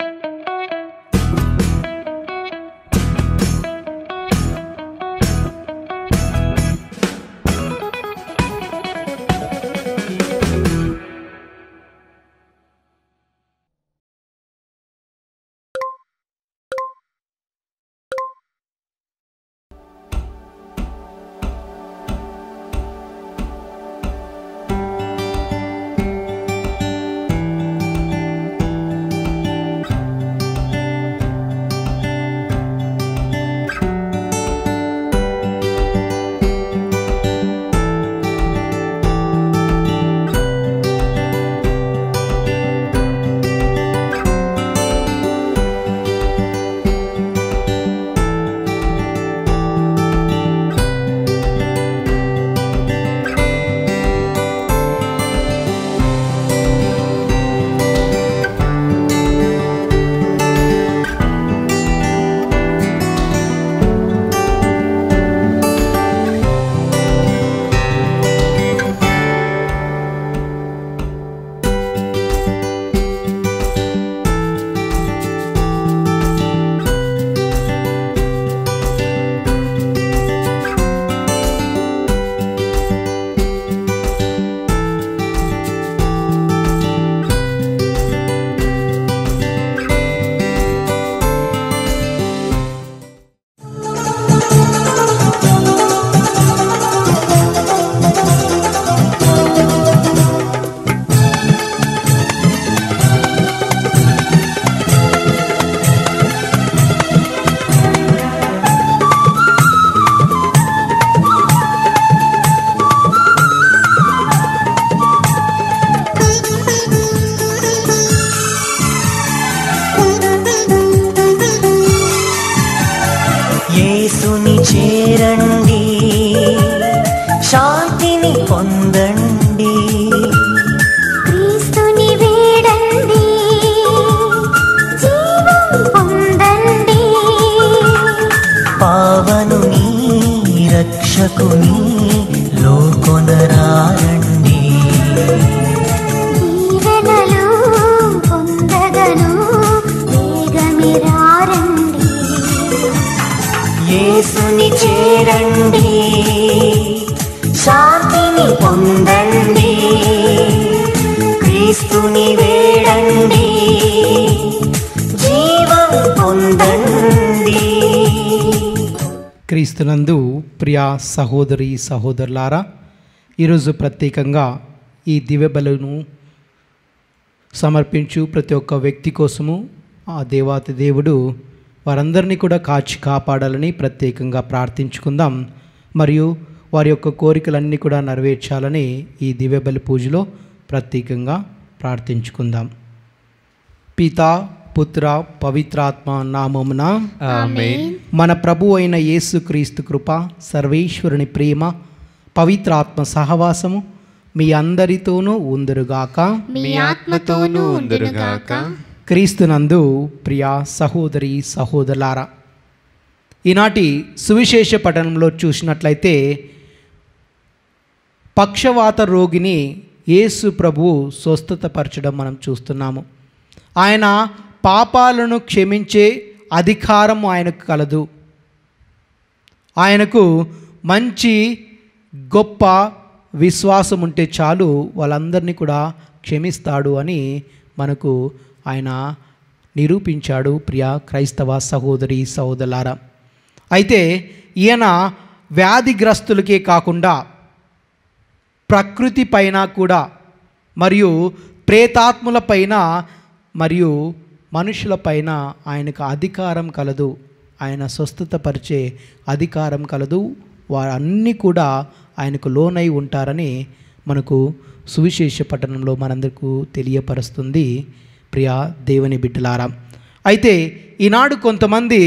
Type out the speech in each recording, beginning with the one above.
thank you సహోదరి సహోదరులారా ఈరోజు ప్రత్యేకంగా ఈ దివ్యబలను సమర్పించు ప్రతి ఒక్క వ్యక్తి కోసము ఆ దేవాతి దేవుడు వారందరినీ కూడా కాచి కాపాడాలని ప్రత్యేకంగా ప్రార్థించుకుందాం మరియు వారి యొక్క కోరికలన్నీ కూడా నెరవేర్చాలని ఈ దివ్యబలి పూజలో ప్రత్యేకంగా ప్రార్థించుకుందాం పితా పుత్ర పవిత్రాత్మ నామమున మన ప్రభు అయిన యేసుక్రీస్తు కృప సర్వేశ్వరుని ప్రేమ పవిత్రాత్మ సహవాసము మీ అందరితోనూ ఉందరుగాక మీ ఆత్మతోనూ ఉందరుగాక క్రీస్తునందు ప్రియా సహోదరి సహోదరులారా ఈనాటి సువిశేష పఠనంలో చూసినట్లయితే పక్షవాత రోగిని యేసు ప్రభువు స్వస్థతపరచడం మనం చూస్తున్నాము ఆయన పాపాలను క్షమించే అధికారం ఆయనకు కలదు ఆయనకు మంచి గొప్ప విశ్వాసం ఉంటే చాలు వాళ్ళందరినీ కూడా క్షమిస్తాడు అని మనకు ఆయన నిరూపించాడు ప్రియ క్రైస్తవ సహోదరి సహోదరులారా అయితే ఈయన వ్యాధిగ్రస్తులకే కాకుండా ప్రకృతి పైన కూడా మరియు ప్రేతాత్ముల పైన మరియు మనుషుల పైన ఆయనకు అధికారం కలదు ఆయన స్వస్థతపరిచే అధికారం కలదు వారన్నీ కూడా ఆయనకు లోనై ఉంటారని మనకు సువిశేష పట్టణంలో మనందరికీ తెలియపరుస్తుంది ప్రియా దేవుని బిడ్డలారా అయితే ఈనాడు కొంతమంది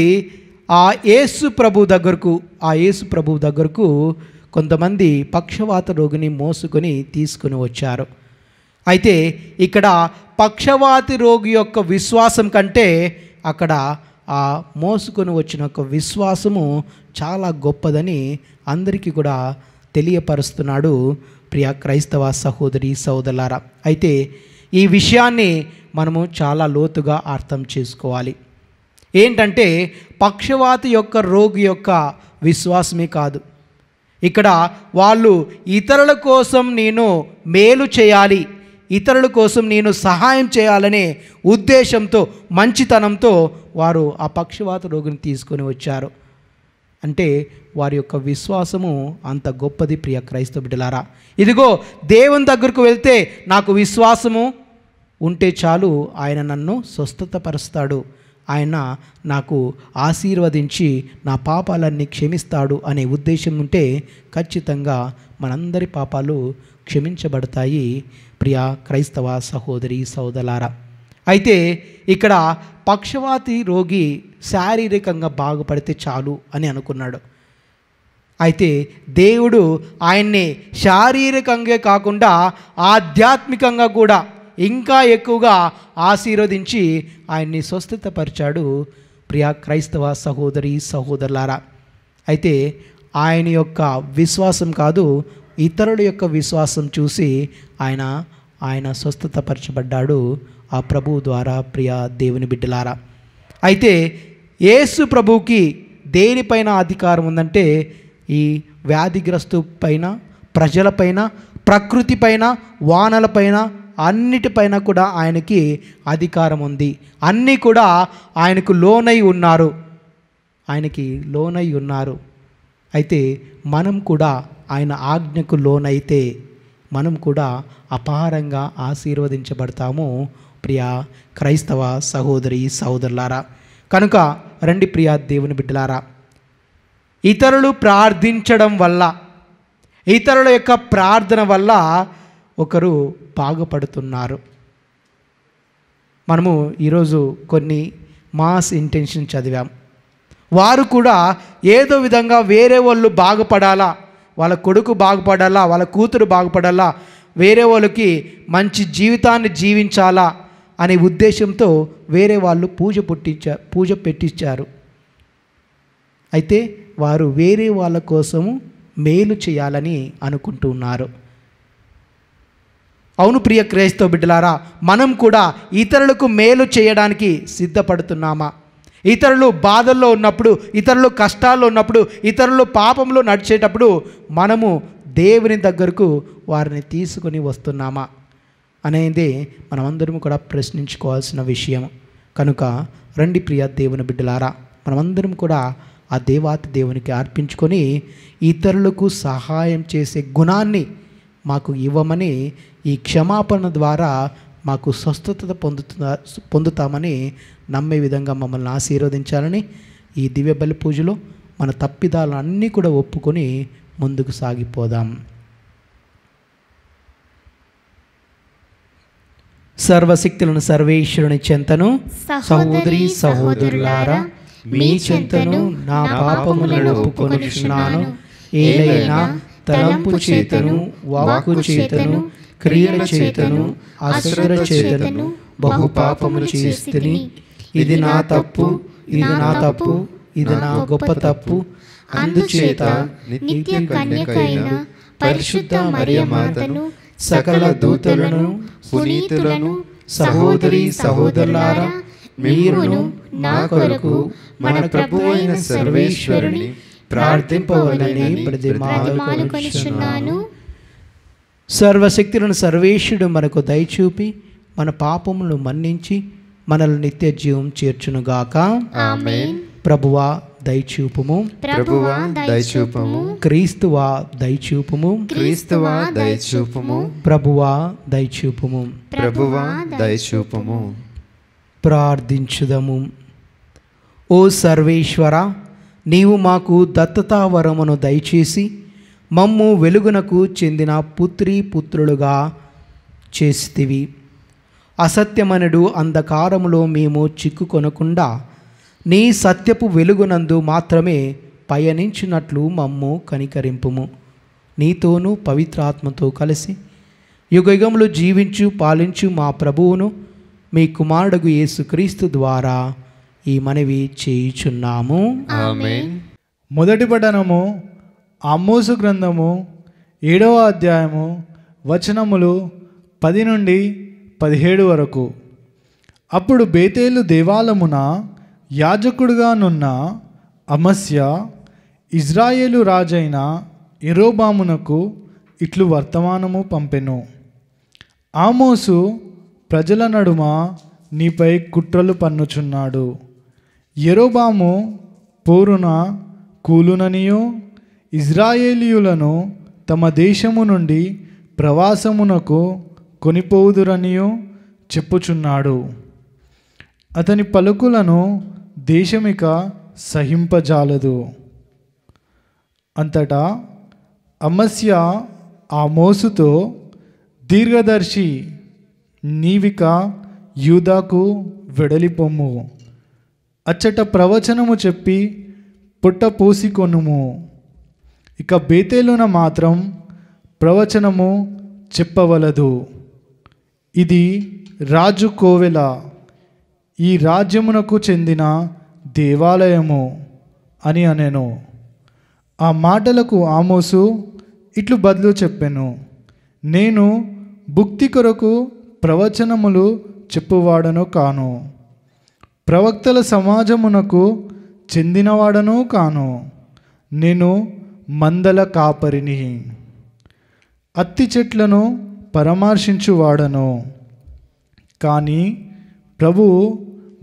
ఆ యేసు ప్రభు దగ్గరకు ఆ యేసు ప్రభు దగ్గరకు కొంతమంది పక్షవాత రోగిని మోసుకొని తీసుకుని వచ్చారు అయితే ఇక్కడ పక్షవాతి రోగి యొక్క విశ్వాసం కంటే అక్కడ ఆ మోసుకొని వచ్చిన ఒక విశ్వాసము చాలా గొప్పదని అందరికీ కూడా తెలియపరుస్తున్నాడు ప్రియ క్రైస్తవ సహోదరి సోదరులారా అయితే ఈ విషయాన్ని మనము చాలా లోతుగా అర్థం చేసుకోవాలి ఏంటంటే పక్షవాతి యొక్క రోగి యొక్క విశ్వాసమే కాదు ఇక్కడ వాళ్ళు ఇతరుల కోసం నేను మేలు చేయాలి ఇతరుల కోసం నేను సహాయం చేయాలనే ఉద్దేశంతో మంచితనంతో వారు ఆ పక్షవాత రోగిని తీసుకొని వచ్చారు అంటే వారి యొక్క విశ్వాసము అంత గొప్పది ప్రియ క్రైస్తవ బిడ్డలారా ఇదిగో దేవుని దగ్గరకు వెళ్తే నాకు విశ్వాసము ఉంటే చాలు ఆయన నన్ను స్వస్థతపరుస్తాడు ఆయన నాకు ఆశీర్వదించి నా పాపాలన్నీ క్షమిస్తాడు అనే ఉద్దేశం ఉంటే ఖచ్చితంగా మనందరి పాపాలు క్షమించబడతాయి ప్రియ క్రైస్తవ సహోదరి సోదలారా అయితే ఇక్కడ పక్షవాతి రోగి శారీరకంగా బాగుపడితే చాలు అని అనుకున్నాడు అయితే దేవుడు ఆయన్ని శారీరకంగా కాకుండా ఆధ్యాత్మికంగా కూడా ఇంకా ఎక్కువగా ఆశీర్వదించి ఆయన్ని స్వస్థతపరిచాడు ప్రియ క్రైస్తవ సహోదరి సహోదరులారా అయితే ఆయన యొక్క విశ్వాసం కాదు ఇతరుల యొక్క విశ్వాసం చూసి ఆయన ఆయన స్వస్థతపరచబడ్డాడు ఆ ప్రభువు ద్వారా ప్రియ దేవుని బిడ్డలారా అయితే ఏసు ప్రభువుకి దేనిపైన అధికారం ఉందంటే ఈ వ్యాధిగ్రస్తు పైన ప్రజలపైన పైన వానలపైన అన్నిటిపైన కూడా ఆయనకి అధికారం ఉంది అన్నీ కూడా ఆయనకు లోనై ఉన్నారు ఆయనకి లోనై ఉన్నారు అయితే మనం కూడా ఆయన ఆజ్ఞకు లోనైతే మనం కూడా అపారంగా ఆశీర్వదించబడతాము ప్రియా క్రైస్తవ సహోదరి సహోదరులారా కనుక రండి ప్రియా దేవుని బిడ్డలారా ఇతరులు ప్రార్థించడం వల్ల ఇతరుల యొక్క ప్రార్థన వల్ల ఒకరు బాగుపడుతున్నారు మనము ఈరోజు కొన్ని మాస్ ఇంటెన్షన్ చదివాం వారు కూడా ఏదో విధంగా వేరే వాళ్ళు బాగుపడాలా వాళ్ళ కొడుకు బాగుపడాలా వాళ్ళ కూతురు బాగుపడాలా వేరే వాళ్ళకి మంచి జీవితాన్ని జీవించాలా అనే ఉద్దేశంతో వేరే వాళ్ళు పూజ పుట్టించారు పూజ పెట్టించారు అయితే వారు వేరే వాళ్ళ కోసము మేలు చేయాలని అనుకుంటున్నారు అవును ప్రియ క్రైస్తవ బిడ్డలారా మనం కూడా ఇతరులకు మేలు చేయడానికి సిద్ధపడుతున్నామా ఇతరులు బాధల్లో ఉన్నప్పుడు ఇతరులు కష్టాల్లో ఉన్నప్పుడు ఇతరులు పాపంలో నడిచేటప్పుడు మనము దేవుని దగ్గరకు వారిని తీసుకొని వస్తున్నామా అనేది మనమందరం కూడా ప్రశ్నించుకోవాల్సిన విషయం కనుక రండి ప్రియ దేవుని బిడ్డలారా మనమందరం కూడా ఆ దేవాతి దేవునికి అర్పించుకొని ఇతరులకు సహాయం చేసే గుణాన్ని మాకు ఇవ్వమని ఈ క్షమాపణ ద్వారా మాకు స్వస్థత పొందుతున్న పొందుతామని నమ్మే విధంగా మమ్మల్ని ఆశీర్వదించాలని ఈ దివ్య బలి పూజలో మన తప్పిదాలన్నీ కూడా ఒప్పుకొని ముందుకు సాగిపోదాం సర్వశక్తులను సర్వేశ్వరుని చెంతను సహోదరి సహోదరులారా మీ చెంతను నా పాపములను ఒప్పుకొని ఏదైనా తలంపు చేతను వాక్కు చేతను క్రియల చేతను అసురుల చేతను బహు పాపములు చేస్తుని ఇది నా తప్పు ఇది నా తప్పు ఇది నా గొప్ప తప్పు అందుచేత నిత్య కన్యకైన పరిశుద్ధ మాతను సకల దూతలను పునీతులను సహోదరి సహోదరులార మీరును నా కొరకు మన ప్రభు అయిన సర్వేశ్వరుని ప్రార్థింపవలని మాలు కొనుక్కున్నాను సర్వశక్తులను సర్వేశుడు మనకు దయచూపి మన పాపములను మన్నించి మనల్ని నిత్య జీవం చేర్చునుగాక ప్రభువా దయచూపుము ప్రభువా దయచూపము క్రీస్తువా దయచూపుము క్రీస్తువా దయచూపుము ప్రభువా దయచూపుము ప్రభువా దయచూపుము ప్రార్థించుదము ఓ సర్వేశ్వర నీవు మాకు దత్తతావరమును దయచేసి మమ్ము వెలుగునకు చెందిన పుత్రి పుత్రులుగా చేస్తివి అసత్యమనుడు అంధకారములో మేము చిక్కుకొనకుండా నీ సత్యపు వెలుగునందు మాత్రమే పయనించినట్లు మమ్ము కనికరింపుము నీతోనూ పవిత్రాత్మతో కలిసి యుగయుగములు జీవించు పాలించు మా ప్రభువును మీ కుమారుడు యేసుక్రీస్తు ద్వారా ఈ మనవి చేయుచున్నాము మొదటి పఠనము అమ్మోసు గ్రంథము ఏడవ అధ్యాయము వచనములు పది నుండి పదిహేడు వరకు అప్పుడు బేతేలు దేవాలమున యాజకుడుగానున్న అమస్య ఇజ్రాయేలు రాజైన ఇరోబామునకు ఇట్లు వర్తమానము పంపెను ఆమోసు ప్రజల నడుమ నీపై కుట్రలు పన్నుచున్నాడు ఎరోబాము పోరున కూలుననియో ఇజ్రాయేలీయులను తమ దేశము నుండి ప్రవాసమునకు కొనిపోవుదురనియో చెప్పుచున్నాడు అతని పలుకులను దేశమిక సహింపజాలదు అంతటా అమస్య ఆ మోసుతో దీర్ఘదర్శి నీవిక యూదాకు వెడలిపొమ్ము అచ్చట ప్రవచనము చెప్పి పుట్టపోసి కొనుము ఇక బేతేలున మాత్రం ప్రవచనము చెప్పవలదు ఇది రాజు కోవెల ఈ రాజ్యమునకు చెందిన దేవాలయము అని అనెను ఆ మాటలకు ఆమోసు ఇట్లు బదులు చెప్పాను నేను భుక్తి కొరకు ప్రవచనములు చెప్పువాడను కాను ప్రవక్తల సమాజమునకు చెందినవాడను కాను నేను మందల కాపరిని అత్తి చెట్లను పరామర్శించువాడను కానీ ప్రభు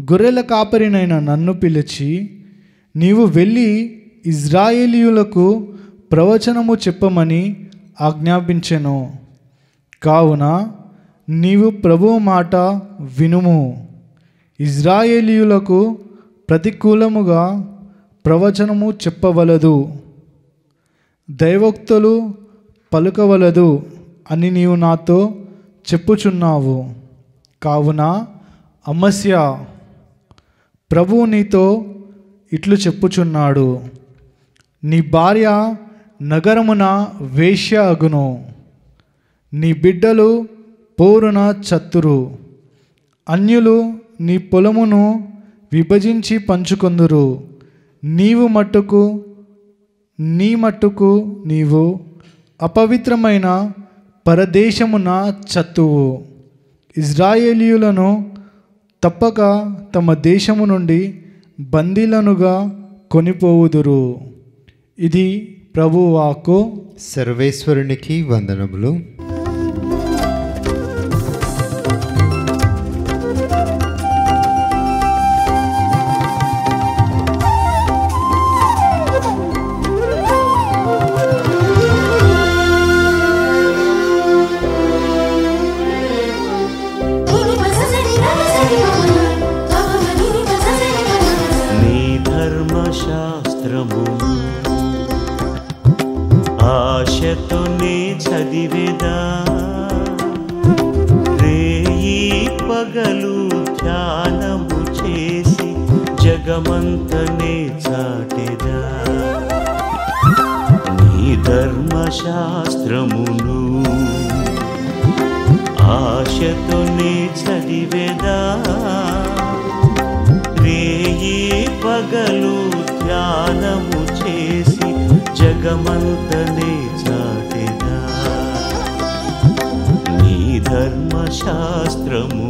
గొర్రెల కాపరినైన నన్ను పిలిచి నీవు వెళ్ళి ఇజ్రాయేలీయులకు ప్రవచనము చెప్పమని ఆజ్ఞాపించెను కావున నీవు ప్రభు మాట వినుము ఇజ్రాయేలీయులకు ప్రతికూలముగా ప్రవచనము చెప్పవలదు దైవోక్తులు పలుకవలదు అని నీవు నాతో చెప్పుచున్నావు కావున అమస్య ప్రభువు నీతో ఇట్లు చెప్పుచున్నాడు నీ భార్య నగరమున వేశ్య అగును నీ బిడ్డలు పోరున చత్తురు అన్యులు నీ పొలమును విభజించి పంచుకొందురు నీవు మట్టుకు నీ మట్టుకు నీవు అపవిత్రమైన పరదేశమున చత్తువు ఇజ్రాయేలీయులను తప్పక తమ దేశము నుండి బందీలనుగా కొనిపోవుదురు ఇది ప్రభువాకు సర్వేశ్వరునికి వందనములు ధర్మశాస్త్రమును ఆశతోనే చదివేదా రేయి పగలు ధ్యానము చేసి జగమంతనే చాటెదా నీ ధర్మశాస్త్రము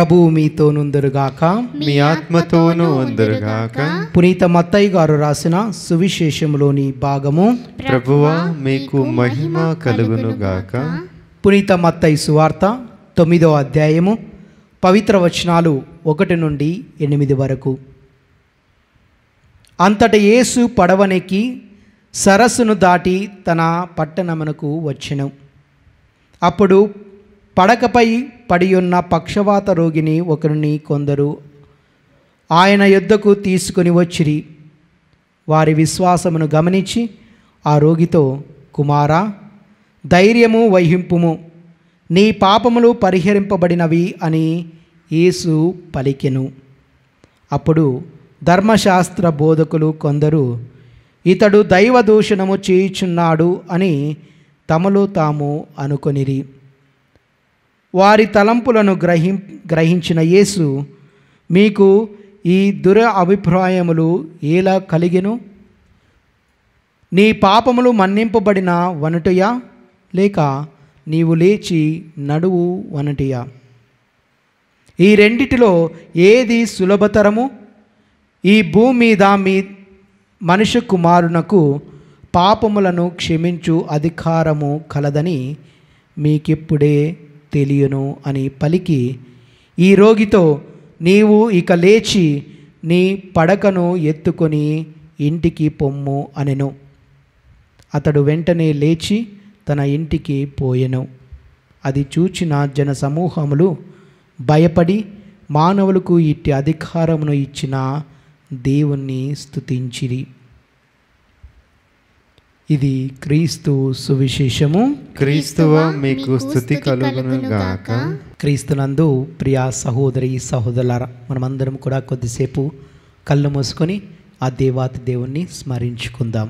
మీతో మీతోనుందరుగాక మీ ఆత్మతోను ఉందరుగాక పునీత మత్తయ్య గారు రాసిన సువిశేషంలోని భాగము ప్రభువా మీకు మహిమ కలుగునుగాక పునీత మత్తయ్య సువార్త తొమ్మిదో అధ్యాయము పవిత్ర వచనాలు ఒకటి నుండి ఎనిమిది వరకు అంతట యేసు పడవనెక్కి సరస్సును దాటి తన పట్టణమునకు వచ్చెను అప్పుడు పడకపై పడియున్న పక్షవాత రోగిని ఒకరిని కొందరు ఆయన యుద్ధకు తీసుకుని వచ్చిరి వారి విశ్వాసమును గమనించి ఆ రోగితో కుమారా ధైర్యము వహింపుము నీ పాపములు పరిహరింపబడినవి అని యేసు పలికెను అప్పుడు ధర్మశాస్త్ర బోధకులు కొందరు ఇతడు దైవదూషణము చేయుచున్నాడు అని తమలో తాము అనుకొనిరి వారి తలంపులను గ్రహి గ్రహించిన యేసు మీకు ఈ దుర అభిప్రాయములు ఎలా కలిగెను నీ పాపములు మన్నింపబడిన వనటుయా లేక నీవు లేచి నడువు వనటియా ఈ రెండిటిలో ఏది సులభతరము ఈ భూమి మీద మీ మనుషు కుమారునకు పాపములను క్షమించు అధికారము కలదని మీకిప్పుడే తెలియను అని పలికి ఈ రోగితో నీవు ఇక లేచి నీ పడకను ఎత్తుకొని ఇంటికి పొమ్ము అనెను అతడు వెంటనే లేచి తన ఇంటికి పోయెను అది చూచిన జన సమూహములు భయపడి మానవులకు ఇట్టి అధికారమును ఇచ్చిన దేవుణ్ణి స్థుతించిరి ఇది క్రీస్తు సువిశేషము క్రీస్తువ మీకు స్థుతి క్రీస్తు క్రీస్తునందు ప్రియా సహోదరి సహోదరుల మనమందరం కూడా కొద్దిసేపు కళ్ళు మూసుకొని ఆ దేవాతి దేవుణ్ణి స్మరించుకుందాం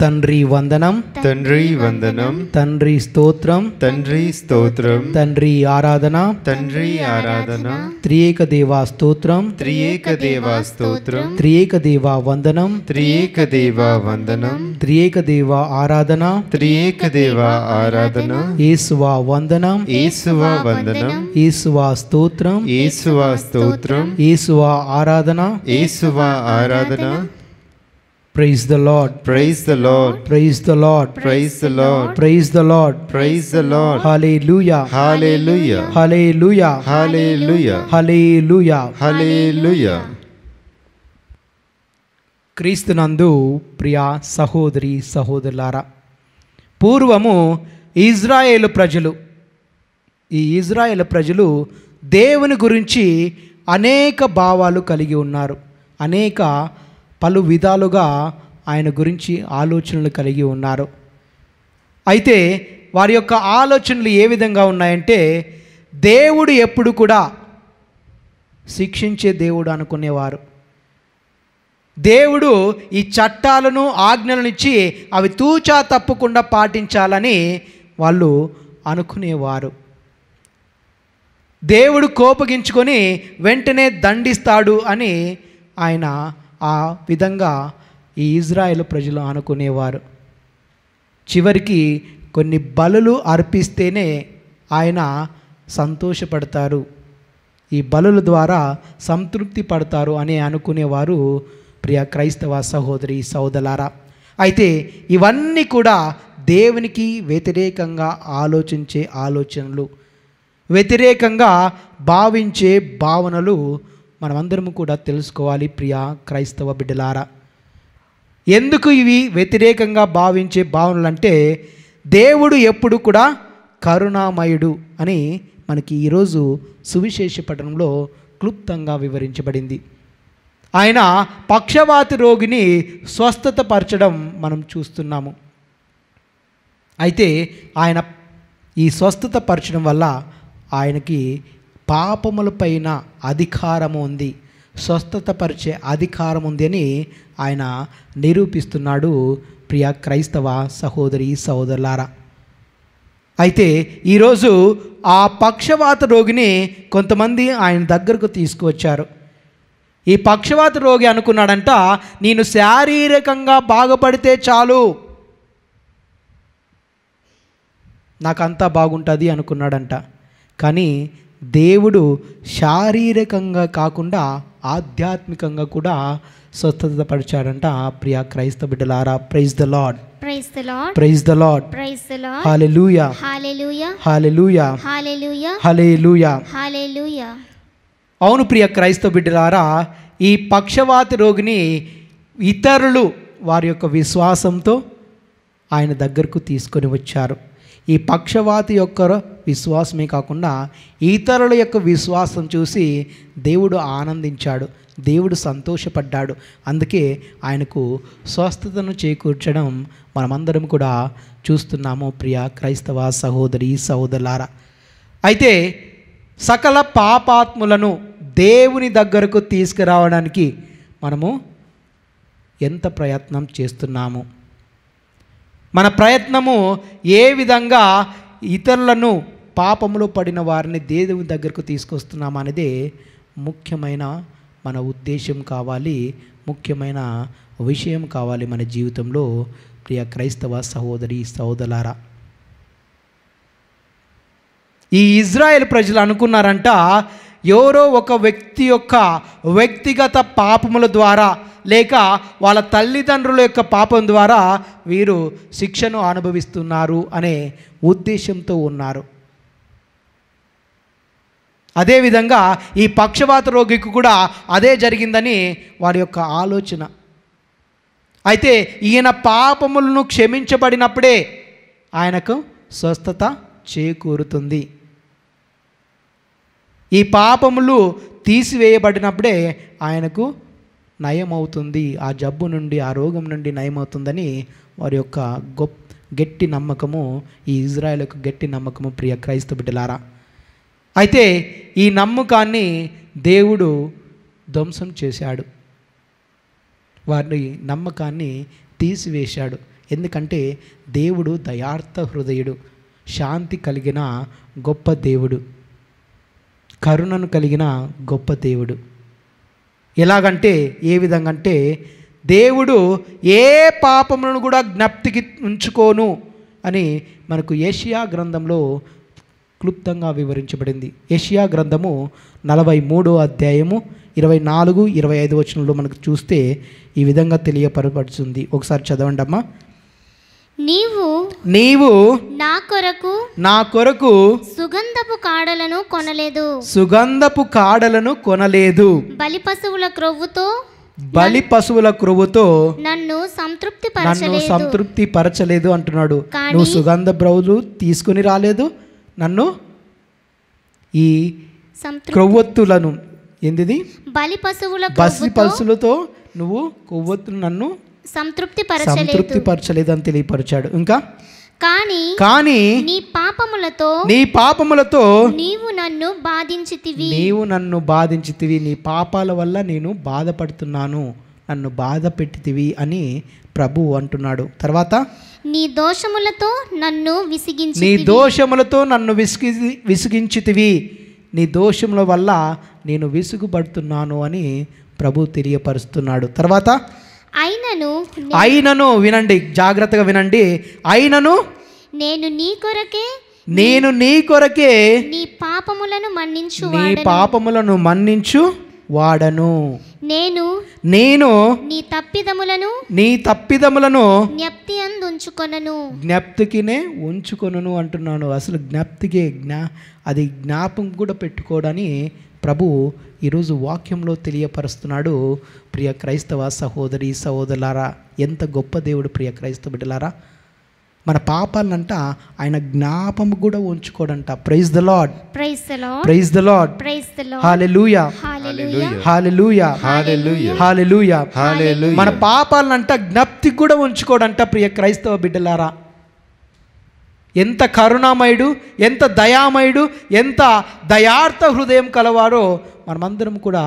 తండ్రి వందనం తండ్రి వందనం తండ్రి స్తోత్రం తండ్రి స్తోత్రం తండ్రి ఆరాధన తండ్రి ఆరాధన త్రియేక దేవా స్తోత్రం త్రియేక దేవా స్తోత్రం త్రియేక దేవా వందనం త్రియేక దేవా వందనం త్రియేక దేవా ఆరాధన త్రియేక దేవా ఆరాధన యేసువా వందనం యేసువా వందనం యేసువా స్తోత్రం యేసువా స్తోత్రం యేసువా ఆరాధన యేసువా ఆరాధన praise the lord praise the lord praise the lord praise the lord praise the lord praise the lord hallelujah hallelujah hallelujah hallelujah hallelujah hallelujah క్రీస్తునందు ప్రియ సహోదరి సహోదరులారా పూర్వము ఇజ్రాయేల్ ప్రజలు ఈ ఇజ్రాయేల్ ప్రజలు దేవుని గురించి అనేక భావాలు కలిగి ఉన్నారు అనేక పలు విధాలుగా ఆయన గురించి ఆలోచనలు కలిగి ఉన్నారు అయితే వారి యొక్క ఆలోచనలు ఏ విధంగా ఉన్నాయంటే దేవుడు ఎప్పుడు కూడా శిక్షించే దేవుడు అనుకునేవారు దేవుడు ఈ చట్టాలను ఆజ్ఞలను ఇచ్చి అవి తూచా తప్పకుండా పాటించాలని వాళ్ళు అనుకునేవారు దేవుడు కోపగించుకొని వెంటనే దండిస్తాడు అని ఆయన ఆ విధంగా ఈ ఇజ్రాయెల్ ప్రజలు అనుకునేవారు చివరికి కొన్ని బలులు అర్పిస్తేనే ఆయన సంతోషపడతారు ఈ బలుల ద్వారా సంతృప్తి పడతారు అని అనుకునేవారు ప్రియ క్రైస్తవ సహోదరి సోదలారా అయితే ఇవన్నీ కూడా దేవునికి వ్యతిరేకంగా ఆలోచించే ఆలోచనలు వ్యతిరేకంగా భావించే భావనలు మనమందరం కూడా తెలుసుకోవాలి ప్రియా క్రైస్తవ బిడ్డలారా ఎందుకు ఇవి వ్యతిరేకంగా భావించే భావనలు అంటే దేవుడు ఎప్పుడు కూడా కరుణామయుడు అని మనకి ఈరోజు సువిశేష పఠనంలో క్లుప్తంగా వివరించబడింది ఆయన పక్షవాతి రోగిని స్వస్థత పరచడం మనం చూస్తున్నాము అయితే ఆయన ఈ స్వస్థత పరచడం వల్ల ఆయనకి పాపములపైన అధికారము ఉంది స్వస్థతపరిచే అధికారం ఉంది అని ఆయన నిరూపిస్తున్నాడు ప్రియ క్రైస్తవ సహోదరి సహోదరులారా అయితే ఈరోజు ఆ పక్షవాత రోగిని కొంతమంది ఆయన దగ్గరకు తీసుకువచ్చారు ఈ పక్షవాత రోగి అనుకున్నాడంట నేను శారీరకంగా బాగుపడితే చాలు నాకంతా బాగుంటుంది అనుకున్నాడంట కానీ దేవుడు శారీరకంగా కాకుండా ఆధ్యాత్మికంగా కూడా స్వస్థత పరిచాడంట ప్రియ క్రైస్తవ బిడ్డలారా praise the lord praise the lord praise the lord praise the lord hallelujah hallelujah hallelujah hallelujah hallelujah hallelujah అవును ప్రియ క్రైస్తవ బిడ్డలారా ఈ పక్షవాతి రోగిని ఇతరులు వారి యొక్క విశ్వాసంతో ఆయన దగ్గరకు తీసుకొని వచ్చారు ఈ పక్షవాతి యొక్క విశ్వాసమే కాకుండా ఇతరుల యొక్క విశ్వాసం చూసి దేవుడు ఆనందించాడు దేవుడు సంతోషపడ్డాడు అందుకే ఆయనకు స్వస్థతను చేకూర్చడం మనమందరం కూడా చూస్తున్నాము ప్రియ క్రైస్తవ సహోదరి సహోదరులార అయితే సకల పాపాత్ములను దేవుని దగ్గరకు తీసుకురావడానికి మనము ఎంత ప్రయత్నం చేస్తున్నాము మన ప్రయత్నము ఏ విధంగా ఇతరులను పాపములు పడిన వారిని దేవుని దగ్గరకు తీసుకొస్తున్నాం ముఖ్యమైన మన ఉద్దేశం కావాలి ముఖ్యమైన విషయం కావాలి మన జీవితంలో ప్రియ క్రైస్తవ సహోదరి సహోదరారా ఈ ఇజ్రాయెల్ ప్రజలు అనుకున్నారంట ఎవరో ఒక వ్యక్తి యొక్క వ్యక్తిగత పాపముల ద్వారా లేక వాళ్ళ తల్లిదండ్రుల యొక్క పాపం ద్వారా వీరు శిక్షను అనుభవిస్తున్నారు అనే ఉద్దేశంతో ఉన్నారు అదేవిధంగా ఈ పక్షవాత రోగికి కూడా అదే జరిగిందని వారి యొక్క ఆలోచన అయితే ఈయన పాపములను క్షమించబడినప్పుడే ఆయనకు స్వస్థత చేకూరుతుంది ఈ పాపములు తీసివేయబడినప్పుడే ఆయనకు నయమవుతుంది ఆ జబ్బు నుండి ఆ రోగం నుండి నయమవుతుందని వారి యొక్క గొప్ప గట్టి నమ్మకము ఈ ఇజ్రాయెల్ యొక్క గట్టి నమ్మకము ప్రియ క్రైస్త బిడ్డలారా అయితే ఈ నమ్మకాన్ని దేవుడు ధ్వంసం చేశాడు వారి నమ్మకాన్ని తీసివేశాడు ఎందుకంటే దేవుడు దయార్థ హృదయుడు శాంతి కలిగిన గొప్ప దేవుడు కరుణను కలిగిన గొప్ప దేవుడు ఎలాగంటే ఏ విధంగా అంటే దేవుడు ఏ పాపములను కూడా జ్ఞప్తికి ఉంచుకోను అని మనకు ఏషియా గ్రంథంలో క్లుప్తంగా వివరించబడింది ఏషియా గ్రంథము నలభై మూడో అధ్యాయము ఇరవై నాలుగు ఇరవై ఐదు వచనంలో మనకు చూస్తే ఈ విధంగా తెలియపరపడుతుంది ఒకసారి చదవండి అమ్మా నీవు నీవు నా కొరకు నా కొరకు సుగంధపు కాడలను కొనలేదు సుగంధపు కాడలను కొనలేదు బలి పశువుల క్రొవ్వుతో బలి పశువుల క్రొవ్వుతో నన్ను సంతృప్తి నన్ను సంతృప్తి పరచలేదు అంటున్నాడు నువ్వు సుగంధ బ్రౌలు తీసుకుని రాలేదు నన్ను ఈ క్రొవ్వొత్తులను ఏందిది బలి పశువుల బలి పశువులతో నువ్వు కొవ్వొత్తులు నన్ను సంతృప్తి పరచలేదని తెలియపరిచాడు ఇంకా కానీ కానీ నీ పాపములతో నీ పాపములతో నీవు నన్ను బాధించితివి నీవు నన్ను బాధించితివి నీ పాపాల వల్ల నేను బాధపడుతున్నాను నన్ను బాధ పెట్టితివి అని ప్రభు అంటున్నాడు తర్వాత నీ దోషములతో నన్ను విసిగించి నీ దోషములతో నన్ను విసిగి విసిగించితివి నీ దోషముల వల్ల నేను విసుగుపడుతున్నాను అని ప్రభు తెలియపరుస్తున్నాడు తర్వాత అయినను అయినను వినండి జాగ్రత్తగా వినండి అయినను నేను నీ కొరకే నేను నీ కొరకే నీ పాపములను మన్నించు నీ పాపములను మన్నించు వాడను నేను నేను నీ తప్పిదములను నీ తప్పిదములను జ్ఞప్తి అందు ఉంచుకొనను జ్ఞప్తికినే ఉంచుకొనను అంటున్నాను అసలు జ్ఞప్తికి జ్ఞా అది జ్ఞాపం కూడా పెట్టుకోడని ప్రభు ఈరోజు వాక్యంలో తెలియపరుస్తున్నాడు ప్రియ క్రైస్తవ సహోదరి సహోదరులారా ఎంత గొప్ప దేవుడు ప్రియ క్రైస్తవ బిడ్డలారా మన పాపాలంట ఆయన జ్ఞాపం కూడా ఉంచుకోడంట praise the lord praise the lord praise మన పాపాలంట జ్ఞప్తి కూడా ఉంచుకోడంట ప్రియ క్రైస్తవ బిడ్డలారా ఎంత కరుణామయుడు ఎంత దయామయుడు ఎంత దయార్థ హృదయం కలవారో మనమందరం కూడా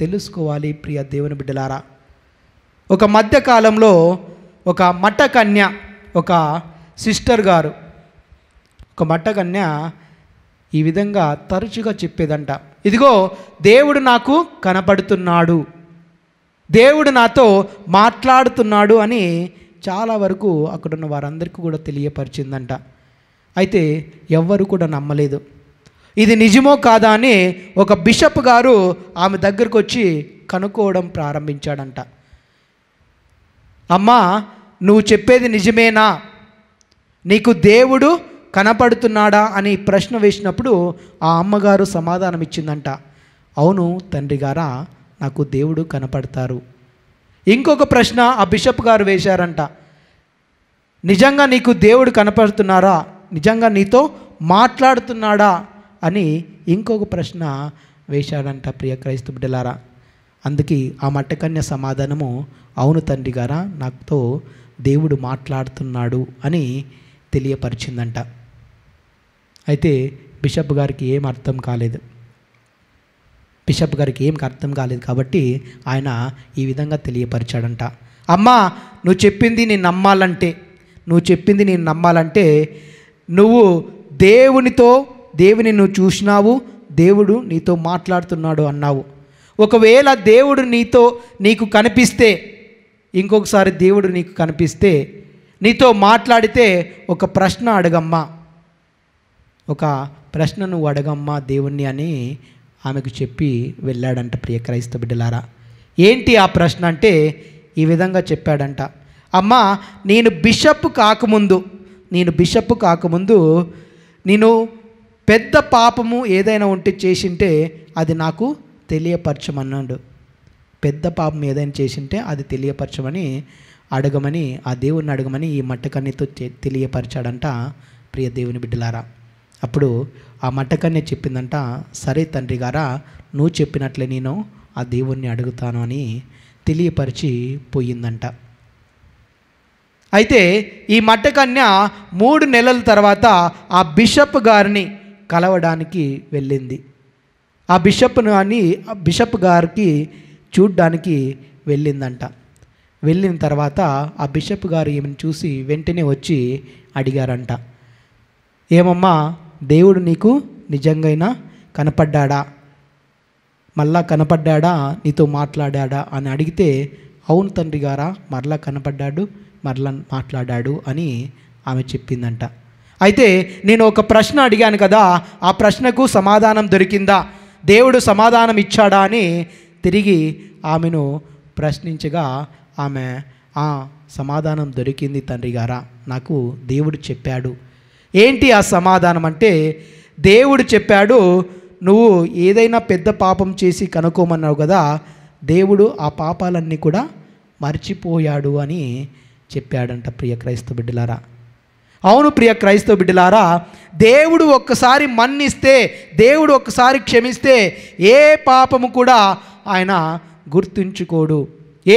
తెలుసుకోవాలి ప్రియ దేవుని బిడ్డలారా ఒక మధ్యకాలంలో ఒక మట్టకన్య ఒక సిస్టర్ గారు ఒక మట్టకన్య ఈ విధంగా తరచుగా చెప్పేదంట ఇదిగో దేవుడు నాకు కనపడుతున్నాడు దేవుడు నాతో మాట్లాడుతున్నాడు అని చాలా వరకు అక్కడున్న వారందరికీ కూడా తెలియపరిచిందంట అయితే ఎవ్వరు కూడా నమ్మలేదు ఇది నిజమో కాదా అని ఒక బిషప్ గారు ఆమె దగ్గరకు వచ్చి కనుక్కోవడం ప్రారంభించాడంట అమ్మా నువ్వు చెప్పేది నిజమేనా నీకు దేవుడు కనపడుతున్నాడా అని ప్రశ్న వేసినప్పుడు ఆ అమ్మగారు సమాధానం ఇచ్చిందంట అవును తండ్రి గారా నాకు దేవుడు కనపడతారు ఇంకొక ప్రశ్న ఆ బిషప్ గారు వేశారంట నిజంగా నీకు దేవుడు కనపడుతున్నారా నిజంగా నీతో మాట్లాడుతున్నాడా అని ఇంకొక ప్రశ్న వేశాడంట ప్రియ క్రైస్తవ బిడ్డలారా అందుకే ఆ మట్టకన్య సమాధానము అవును తండ్రి గారా నాతో దేవుడు మాట్లాడుతున్నాడు అని తెలియపరిచిందంట అయితే బిషప్ గారికి ఏం అర్థం కాలేదు బిషప్ గారికి ఏం అర్థం కాలేదు కాబట్టి ఆయన ఈ విధంగా తెలియపరిచాడంట అమ్మా నువ్వు చెప్పింది నేను నమ్మాలంటే నువ్వు చెప్పింది నేను నమ్మాలంటే నువ్వు దేవునితో దేవుని నువ్వు చూసినావు దేవుడు నీతో మాట్లాడుతున్నాడు అన్నావు ఒకవేళ దేవుడు నీతో నీకు కనిపిస్తే ఇంకొకసారి దేవుడు నీకు కనిపిస్తే నీతో మాట్లాడితే ఒక ప్రశ్న అడగమ్మా ఒక ప్రశ్న నువ్వు అడగమ్మా దేవుణ్ణి అని ఆమెకు చెప్పి వెళ్ళాడంట ప్రియ క్రైస్త బిడ్డలారా ఏంటి ఆ ప్రశ్న అంటే ఈ విధంగా చెప్పాడంట అమ్మ నేను బిషప్ కాకముందు నేను బిషప్ కాకముందు నేను పెద్ద పాపము ఏదైనా ఉంటే చేసింటే అది నాకు తెలియపరచమన్నాడు పెద్ద పాపం ఏదైనా చేసింటే అది తెలియపరచమని అడగమని ఆ దేవుణ్ణి అడగమని ఈ మట్టకన్నెతో తెలియపరిచాడంట ప్రియ దేవుని బిడ్డలారా అప్పుడు ఆ మట్టకన్నె చెప్పిందంట సరే తండ్రి గారా నువ్వు చెప్పినట్లే నేను ఆ దేవుణ్ణి అడుగుతాను అని తెలియపరిచి పోయిందంట అయితే ఈ మట్టకన్య మూడు నెలల తర్వాత ఆ బిషప్ గారిని కలవడానికి వెళ్ళింది ఆ బిషప్ను అని బిషప్ గారికి చూడ్డానికి వెళ్ళిందంట వెళ్ళిన తర్వాత ఆ బిషప్ గారు ఈమెను చూసి వెంటనే వచ్చి అడిగారంట ఏమమ్మా దేవుడు నీకు నిజంగా కనపడ్డాడా మళ్ళా కనపడ్డాడా నీతో మాట్లాడాడా అని అడిగితే అవును తండ్రి గారా మరలా కనపడ్డాడు మరలా మాట్లాడాడు అని ఆమె చెప్పిందంట అయితే నేను ఒక ప్రశ్న అడిగాను కదా ఆ ప్రశ్నకు సమాధానం దొరికిందా దేవుడు సమాధానం ఇచ్చాడా అని తిరిగి ఆమెను ప్రశ్నించగా ఆమె ఆ సమాధానం దొరికింది తండ్రి గారా నాకు దేవుడు చెప్పాడు ఏంటి ఆ సమాధానం అంటే దేవుడు చెప్పాడు నువ్వు ఏదైనా పెద్ద పాపం చేసి కనుక్కోమన్నావు కదా దేవుడు ఆ పాపాలన్నీ కూడా మర్చిపోయాడు అని చెప్పాడంట ప్రియ క్రైస్తవ బిడ్డలారా అవును ప్రియ క్రైస్తవ బిడ్డలారా దేవుడు ఒక్కసారి మన్నిస్తే దేవుడు ఒక్కసారి క్షమిస్తే ఏ పాపము కూడా ఆయన గుర్తుంచుకోడు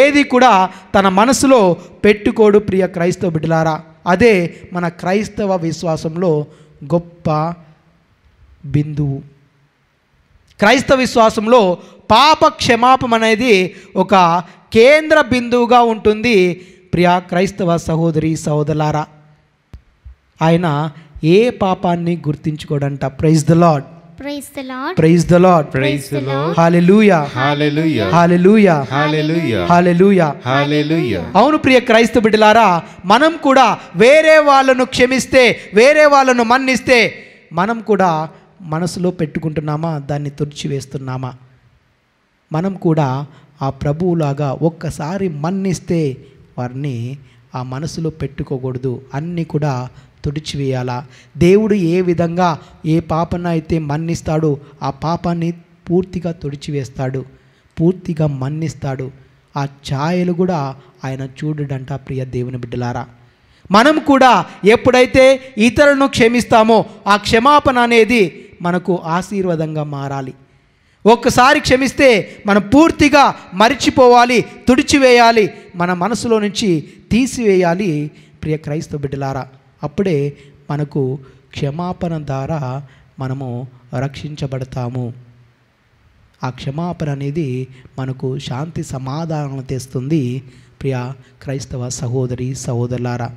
ఏది కూడా తన మనసులో పెట్టుకోడు ప్రియ క్రైస్తవ బిడ్డలారా అదే మన క్రైస్తవ విశ్వాసంలో గొప్ప బిందువు క్రైస్తవ విశ్వాసంలో పాప క్షమాపం అనేది ఒక కేంద్ర బిందువుగా ఉంటుంది ప్రియా క్రైస్తవ సహోదరి సహోదరారా ఆయన ఏ పాపాన్ని గుర్తించుకోడంట praise the lord praise the lord praise the lord hallelujah hallelujah hallelujah hallelujah hallelujah hallelujah అవును ప్రియ క్రైస్తవ బిడ్డలారా మనం కూడా వేరే వాళ్ళను క్షమిస్తే వేరే వాళ్ళను మన్నిస్తే మనం కూడా మనసులో పెట్టుకుంటున్నామా దాన్ని తుడిచివేస్తున్నామా మనం కూడా ఆ ప్రభువులాగా ఒక్కసారి మన్నిస్తే వారిని ఆ మనసులో పెట్టుకోకూడదు అన్నీ కూడా తుడిచివేయాలా దేవుడు ఏ విధంగా ఏ పాపన అయితే మన్నిస్తాడో ఆ పాపాన్ని పూర్తిగా తుడిచివేస్తాడు పూర్తిగా మన్నిస్తాడు ఆ ఛాయలు కూడా ఆయన చూడడంట ప్రియ దేవుని బిడ్డలారా మనం కూడా ఎప్పుడైతే ఇతరులను క్షమిస్తామో ఆ క్షమాపణ అనేది మనకు ఆశీర్వాదంగా మారాలి ఒక్కసారి క్షమిస్తే మనం పూర్తిగా మరిచిపోవాలి తుడిచివేయాలి మన మనసులో నుంచి తీసివేయాలి ప్రియ క్రైస్తవ బిడ్డలారా అప్పుడే మనకు క్షమాపణ ద్వారా మనము రక్షించబడతాము ఆ క్షమాపణ అనేది మనకు శాంతి సమాధానం తెస్తుంది ప్రియ క్రైస్తవ సహోదరి సహోదరులారా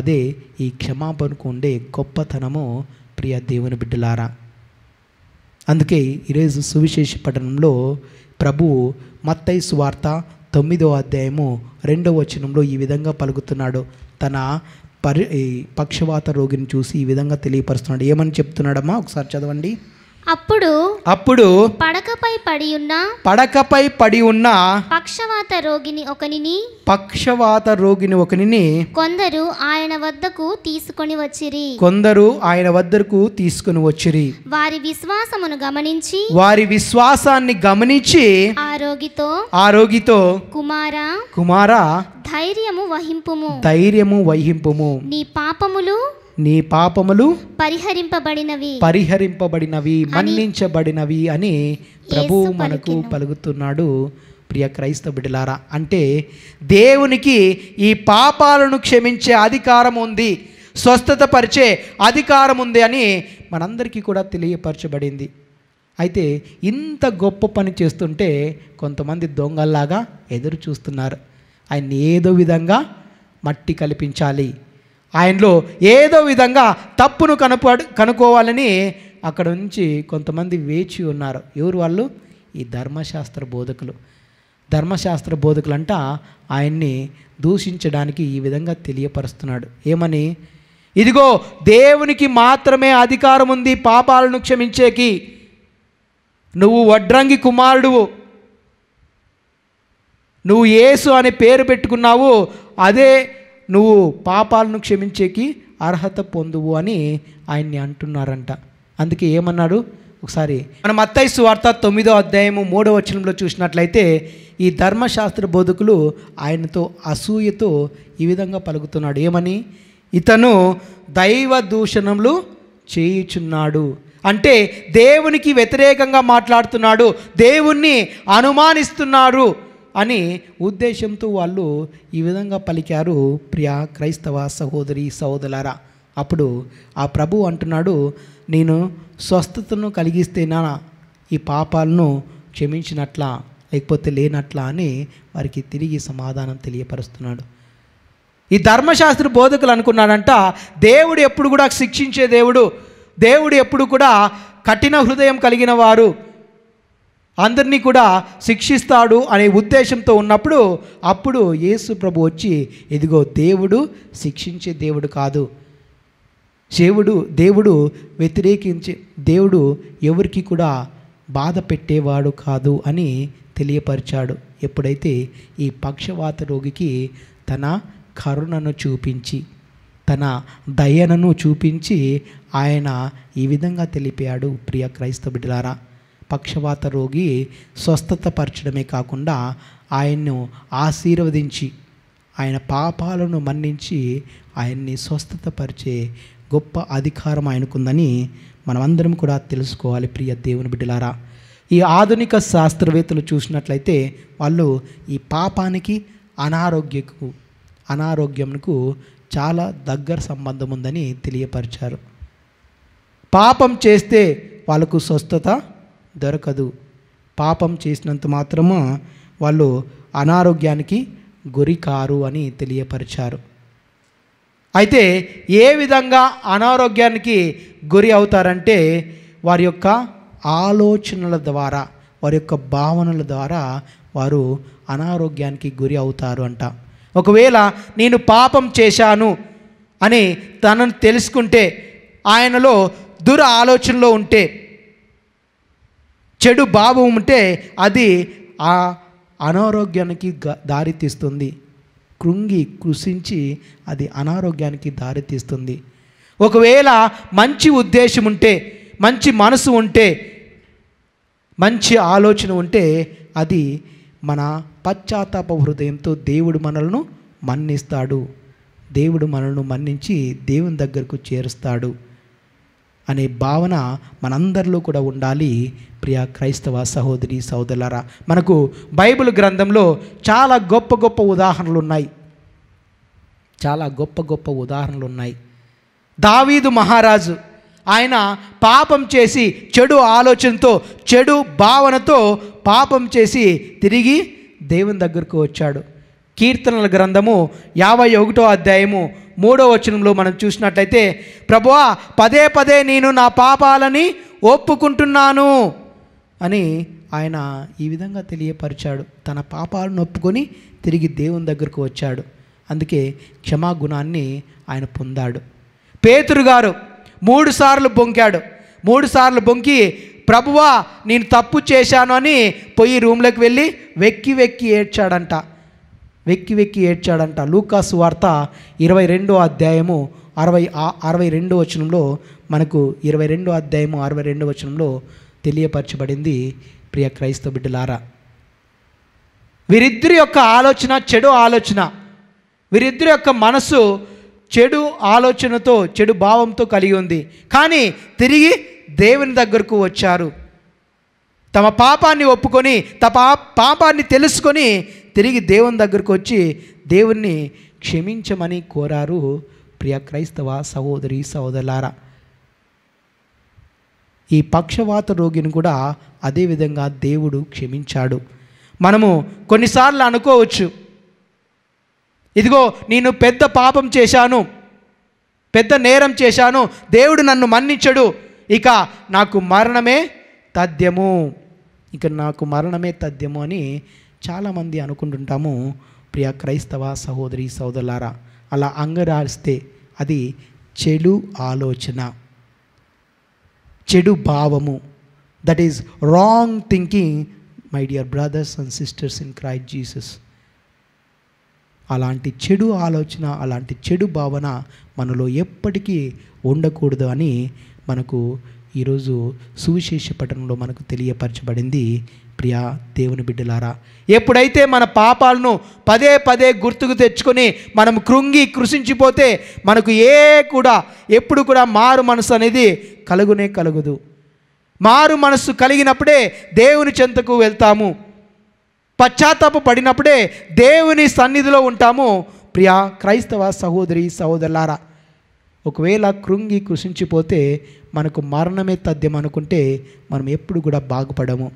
అదే ఈ క్షమాపణకు ఉండే గొప్పతనము ప్రియ దేవుని బిడ్డలారా అందుకే ఈరోజు సువిశేష పఠనంలో ప్రభు మత్తై సువార్త తొమ్మిదో అధ్యాయము రెండవ వచనంలో ఈ విధంగా పలుకుతున్నాడు తన పరి పక్షవాత రోగిని చూసి ఈ విధంగా తెలియపరుస్తున్నాడు ఏమని చెప్తున్నాడమ్మా ఒకసారి చదవండి అప్పుడు అప్పుడు పడకపై పడి ఉన్న పడకపై పడి ఉన్న పక్షవాత రోగిని ఒకనిని పక్షవాత రోగిని ఒకనిని కొందరు ఆయన వద్దకు తీసుకొని వచ్చిరి కొందరు ఆయన వద్దకు తీసుకొని వచ్చిరి వారి విశ్వాసమును గమనించి వారి విశ్వాసాన్ని గమనించి ఆ రోగితో ఆ రోగితో కుమారా కుమార ధైర్యము వహింపుము ధైర్యము వహింపుము నీ పాపములు నీ పాపములు పరిహరింపబడినవి పరిహరింపబడినవి మన్నించబడినవి అని ప్రభువు మనకు పలుకుతున్నాడు ప్రియ క్రైస్త బిడ్డలారా అంటే దేవునికి ఈ పాపాలను క్షమించే అధికారం ఉంది స్వస్థత పరిచే అధికారం ఉంది అని మనందరికీ కూడా తెలియపరచబడింది అయితే ఇంత గొప్ప పని చేస్తుంటే కొంతమంది దొంగల్లాగా ఎదురు చూస్తున్నారు ఆయన్ని ఏదో విధంగా మట్టి కల్పించాలి ఆయనలో ఏదో విధంగా తప్పును కనుపాడు కనుక్కోవాలని అక్కడ నుంచి కొంతమంది వేచి ఉన్నారు ఎవరు వాళ్ళు ఈ ధర్మశాస్త్ర బోధకులు ధర్మశాస్త్ర బోధకులు అంట ఆయన్ని దూషించడానికి ఈ విధంగా తెలియపరుస్తున్నాడు ఏమని ఇదిగో దేవునికి మాత్రమే అధికారం ఉంది పాపాలను క్షమించేకి నువ్వు వడ్రంగి కుమారుడువు నువ్వు ఏసు అనే పేరు పెట్టుకున్నావు అదే నువ్వు పాపాలను క్షమించేకి అర్హత పొందువు అని ఆయన్ని అంటున్నారంట అందుకే ఏమన్నాడు ఒకసారి మనం అత్తయ్య వార్త తొమ్మిదో అధ్యాయము మూడో వచనంలో చూసినట్లయితే ఈ ధర్మశాస్త్ర బోధకులు ఆయనతో అసూయతో ఈ విధంగా పలుకుతున్నాడు ఏమని ఇతను దైవ దూషణములు చేయుచున్నాడు అంటే దేవునికి వ్యతిరేకంగా మాట్లాడుతున్నాడు దేవుణ్ణి అనుమానిస్తున్నారు అని ఉద్దేశంతో వాళ్ళు ఈ విధంగా పలికారు ప్రియా క్రైస్తవ సహోదరి సహోదరులారా అప్పుడు ఆ ప్రభు అంటున్నాడు నేను స్వస్థతను కలిగిస్తే నా ఈ పాపాలను క్షమించినట్లా లేకపోతే లేనట్లా అని వారికి తిరిగి సమాధానం తెలియపరుస్తున్నాడు ఈ ధర్మశాస్త్ర బోధకులు అనుకున్నాడంట దేవుడు ఎప్పుడు కూడా శిక్షించే దేవుడు దేవుడు ఎప్పుడు కూడా కఠిన హృదయం కలిగిన వారు అందరినీ కూడా శిక్షిస్తాడు అనే ఉద్దేశంతో ఉన్నప్పుడు అప్పుడు యేసు ప్రభు వచ్చి ఇదిగో దేవుడు శిక్షించే దేవుడు కాదు దేవుడు దేవుడు వ్యతిరేకించే దేవుడు ఎవరికి కూడా బాధ పెట్టేవాడు కాదు అని తెలియపరిచాడు ఎప్పుడైతే ఈ పక్షవాత రోగికి తన కరుణను చూపించి తన దయనను చూపించి ఆయన ఈ విధంగా తెలిపాడు ప్రియ క్రైస్తవ బిడ్డలారా పక్షవాత రోగి స్వస్థతపరచడమే కాకుండా ఆయన్ను ఆశీర్వదించి ఆయన పాపాలను మన్నించి ఆయన్ని స్వస్థతపరిచే గొప్ప అధికారం ఆయనకుందని మనమందరం కూడా తెలుసుకోవాలి ప్రియ దేవుని బిడ్డలారా ఈ ఆధునిక శాస్త్రవేత్తలు చూసినట్లయితే వాళ్ళు ఈ పాపానికి అనారోగ్యకు అనారోగ్యంకు చాలా దగ్గర సంబంధం ఉందని తెలియపరిచారు పాపం చేస్తే వాళ్ళకు స్వస్థత దొరకదు పాపం చేసినంత మాత్రము వాళ్ళు అనారోగ్యానికి గురికారు అని తెలియపరిచారు అయితే ఏ విధంగా అనారోగ్యానికి గురి అవుతారంటే వారి యొక్క ఆలోచనల ద్వారా వారి యొక్క భావనల ద్వారా వారు అనారోగ్యానికి గురి అవుతారు అంట ఒకవేళ నేను పాపం చేశాను అని తనను తెలుసుకుంటే ఆయనలో దుర ఆలోచనలో ఉంటే చెడు భావం ఉంటే అది ఆ అనారోగ్యానికి దారితీస్తుంది కృంగి కృషించి అది అనారోగ్యానికి దారితీస్తుంది ఒకవేళ మంచి ఉద్దేశం ఉంటే మంచి మనసు ఉంటే మంచి ఆలోచన ఉంటే అది మన పశ్చాత్తాప హృదయంతో దేవుడు మనలను మన్నిస్తాడు దేవుడు మనల్ని మన్నించి దేవుని దగ్గరకు చేరుస్తాడు అనే భావన మనందరిలో కూడా ఉండాలి ప్రియ క్రైస్తవ సహోదరి సహోదరులారా మనకు బైబిల్ గ్రంథంలో చాలా గొప్ప గొప్ప ఉదాహరణలు ఉన్నాయి చాలా గొప్ప గొప్ప ఉదాహరణలు ఉన్నాయి దావీదు మహారాజు ఆయన పాపం చేసి చెడు ఆలోచనతో చెడు భావనతో పాపం చేసి తిరిగి దేవుని దగ్గరకు వచ్చాడు కీర్తనల గ్రంథము యాభై ఒకటో అధ్యాయము మూడో వచనంలో మనం చూసినట్లయితే ప్రభువా పదే పదే నేను నా పాపాలని ఒప్పుకుంటున్నాను అని ఆయన ఈ విధంగా తెలియపరిచాడు తన పాపాలను ఒప్పుకొని తిరిగి దేవుని దగ్గరకు వచ్చాడు అందుకే క్షమాగుణాన్ని ఆయన పొందాడు పేతురు గారు మూడుసార్లు బొంకాడు మూడుసార్లు బొంకి ప్రభువా నేను తప్పు చేశాను అని పొయ్యి రూమ్లోకి వెళ్ళి వెక్కి వెక్కి ఏడ్చాడంట వెక్కి వెక్కి ఏడ్చాడంట లూకాసు వార్త ఇరవై రెండో అధ్యాయము అరవై అరవై రెండో వచనంలో మనకు ఇరవై రెండో అధ్యాయము అరవై రెండో వచనంలో తెలియపరచబడింది ప్రియ క్రైస్తవ బిడ్డలారా వీరిద్దరి యొక్క ఆలోచన చెడు ఆలోచన వీరిద్దరి యొక్క మనసు చెడు ఆలోచనతో చెడు భావంతో కలిగి ఉంది కానీ తిరిగి దేవుని దగ్గరకు వచ్చారు తమ పాపాన్ని ఒప్పుకొని తమ పాపాన్ని తెలుసుకొని తిరిగి దేవుని దగ్గరకు వచ్చి దేవుణ్ణి క్షమించమని కోరారు ప్రియ క్రైస్తవ సహోదరి సహోదరులారా ఈ పక్షవాత రోగిని కూడా అదేవిధంగా దేవుడు క్షమించాడు మనము కొన్నిసార్లు అనుకోవచ్చు ఇదిగో నేను పెద్ద పాపం చేశాను పెద్ద నేరం చేశాను దేవుడు నన్ను మన్నించడు ఇక నాకు మరణమే తథ్యము ఇక నాకు మరణమే తథ్యము అని చాలామంది అనుకుంటుంటాము ప్రియ క్రైస్తవ సహోదరి సోదరులారా అలా అంగరాస్తే అది చెడు ఆలోచన చెడు భావము that is wrong thinking my dear brothers and sisters in Christ Jesus అలాంటి చెడు ఆలోచన అలాంటి చెడు భావన మనలో ఎప్పటికీ ఉండకూడదు అని మనకు ఈరోజు సువిశేష పఠనంలో మనకు తెలియపరచబడింది ప్రియా దేవుని బిడ్డలారా ఎప్పుడైతే మన పాపాలను పదే పదే గుర్తుకు తెచ్చుకొని మనం కృంగి కృషించిపోతే మనకు ఏ కూడా ఎప్పుడు కూడా మారు మనసు అనేది కలుగునే కలుగదు మారు మనస్సు కలిగినప్పుడే దేవుని చెంతకు వెళ్తాము పశ్చాత్తాప పడినప్పుడే దేవుని సన్నిధిలో ఉంటాము ప్రియా క్రైస్తవ సహోదరి సహోదరులారా ఒకవేళ కృంగి కృషించిపోతే మనకు మరణమే తథ్యం అనుకుంటే మనం ఎప్పుడు కూడా బాగుపడము